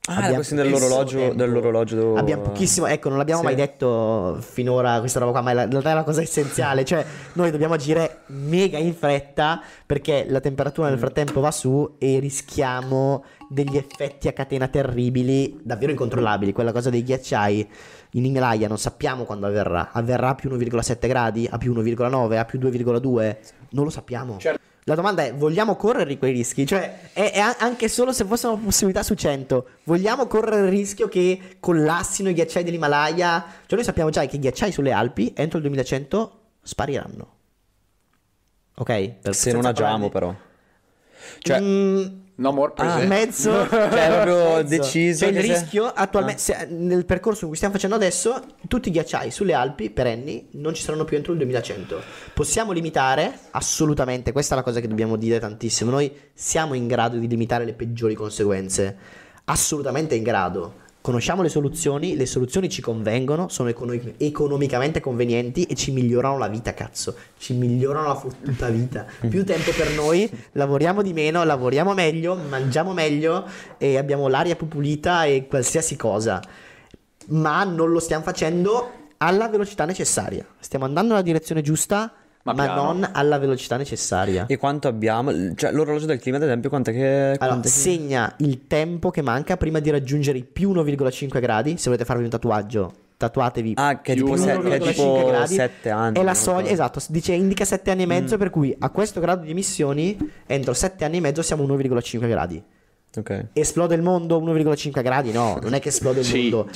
Ah, abbiamo dell'orologio, dell'orologio. Abbiamo pochissimo, ecco, non l'abbiamo sì. mai detto finora questa roba qua, ma è realtà è una cosa essenziale. cioè, noi dobbiamo agire mega in fretta perché la temperatura nel frattempo va su e rischiamo degli effetti a catena terribili, davvero incontrollabili. Quella cosa dei ghiacciai in Himalaya non sappiamo quando avverrà. Avverrà a più 1,7 gradi, a più 1,9, a più 2,2? Non lo sappiamo. Certo. La domanda è, vogliamo correre quei rischi? Cioè, è, è anche solo se fosse una possibilità su 100, vogliamo correre il rischio che collassino i ghiacciai dell'Himalaya? Cioè, noi sappiamo già che i ghiacciai sulle Alpi entro il 2100 spariranno. Ok? Per se non agiamo, però. Cioè... Mm, No more present. Ah, mezzo. cioè, proprio deciso. C'è il cioè, rischio attualmente, ah. nel percorso in cui stiamo facendo adesso, tutti i ghiacciai sulle Alpi perenni non ci saranno più entro il 2100. Possiamo limitare? Assolutamente, questa è la cosa che dobbiamo dire tantissimo. Noi siamo in grado di limitare le peggiori conseguenze. Assolutamente in grado conosciamo le soluzioni, le soluzioni ci convengono, sono economic- economicamente convenienti e ci migliorano la vita, cazzo, ci migliorano la fottuta vita. Mm. Più tempo per noi, lavoriamo di meno, lavoriamo meglio, mangiamo meglio e abbiamo l'aria più pulita e qualsiasi cosa. Ma non lo stiamo facendo alla velocità necessaria. Stiamo andando nella direzione giusta ma, ma non alla velocità necessaria. E quanto abbiamo? Cioè, l'orologio del clima, ad esempio, quanto è che. Allora, che... segna il tempo che manca prima di raggiungere i più 1,5 gradi. Se volete farvi un tatuaggio, tatuatevi ah, che è più 1,5 gradi. 7 anni. È la soglia, esatto. Dice, indica 7 anni e mezzo. Mm. Per cui a questo grado di emissioni, entro 7 anni e mezzo siamo 1,5 gradi. Ok Esplode il mondo 1,5 gradi? No, non è che esplode il mondo.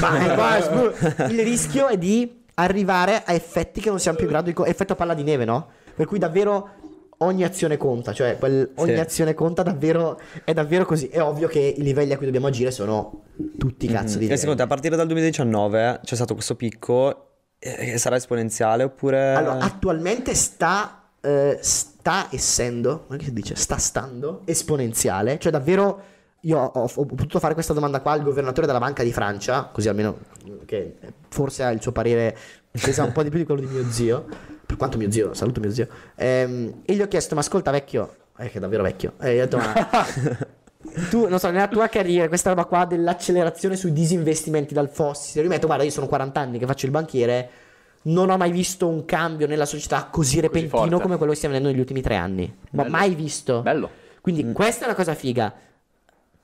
ma qua, il rischio è di arrivare a effetti che non siamo più in grado di... Co- effetto palla di neve, no? Per cui davvero ogni azione conta, cioè quel, ogni sì. azione conta davvero, è davvero così. È ovvio che i livelli a cui dobbiamo agire sono tutti mhm. cazzo mm-hmm. di... E secondo te a partire dal 2019 c'è stato questo picco eh, eh sarà esponenziale oppure... Allora, attualmente sta, eh, sta essendo, ma che si dice? Sta stando esponenziale, cioè davvero io ho, ho, ho, potuto fare questa domanda qua al governatore della Banca di Francia, così almeno mm, che forse ha il suo parere pesa un po' di più di quello di mio zio, per quanto mio zio, saluto mio zio, ehm, e gli ho chiesto, ma ascolta vecchio, eh, che è davvero vecchio, e gli ho detto, ma... tu, non so, nella tua carriera, questa roba qua dell'accelerazione sui disinvestimenti dal fossile, rimetto, guarda, io sono 40 anni che faccio il banchiere, non ho mai visto un cambio nella società così, repentino forte. come quello che stiamo vedendo negli ultimi tre anni. Ma Bello. mai visto. Bello. Quindi mm. questa è una cosa figa.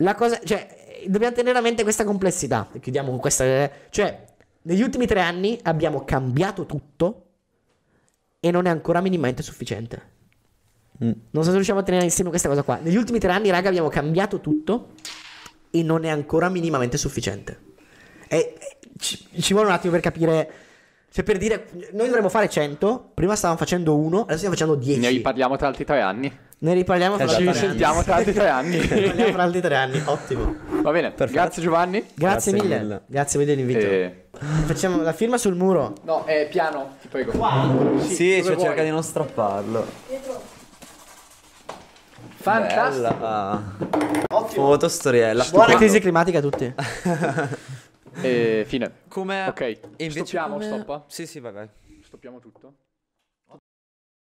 La cosa, cioè, dobbiamo tenere a mente questa complessità. Chiudiamo con questa. Eh. Cioè, negli ultimi tre anni abbiamo cambiato tutto e non è ancora minimamente sufficiente. Mm. Non so se riusciamo a tenere insieme questa cosa qua. Negli ultimi tre anni, raga, abbiamo cambiato tutto e non è ancora minimamente sufficiente. E, eh, ci, ci vuole un attimo per capire cioè, per dire, noi dovremmo fare 100, prima stavamo facendo 1, adesso stiamo facendo 10. Ne riparliamo tra altri 3 anni. Ne riparliamo tra altri 3 anni. Ci sentiamo tra altri 3 anni. riparliamo tra altri 3 anni, ottimo. Va bene, Perfetto. grazie Giovanni. Grazie, grazie mille. mille. Grazie mille dell'invito. E... Eh. Facciamo la firma sul muro. No, è eh, piano, ti prego. Wow. Sì, sì cioè cerca di non strapparlo. Dietro. Fantastica. Ottimo. Foto storiella. Buona crisi climatica a tutti. E eh, fine. Come... Ok, invece stoppiamo, come... stoppa. Sì, sì, vabbè. Stoppiamo tutto.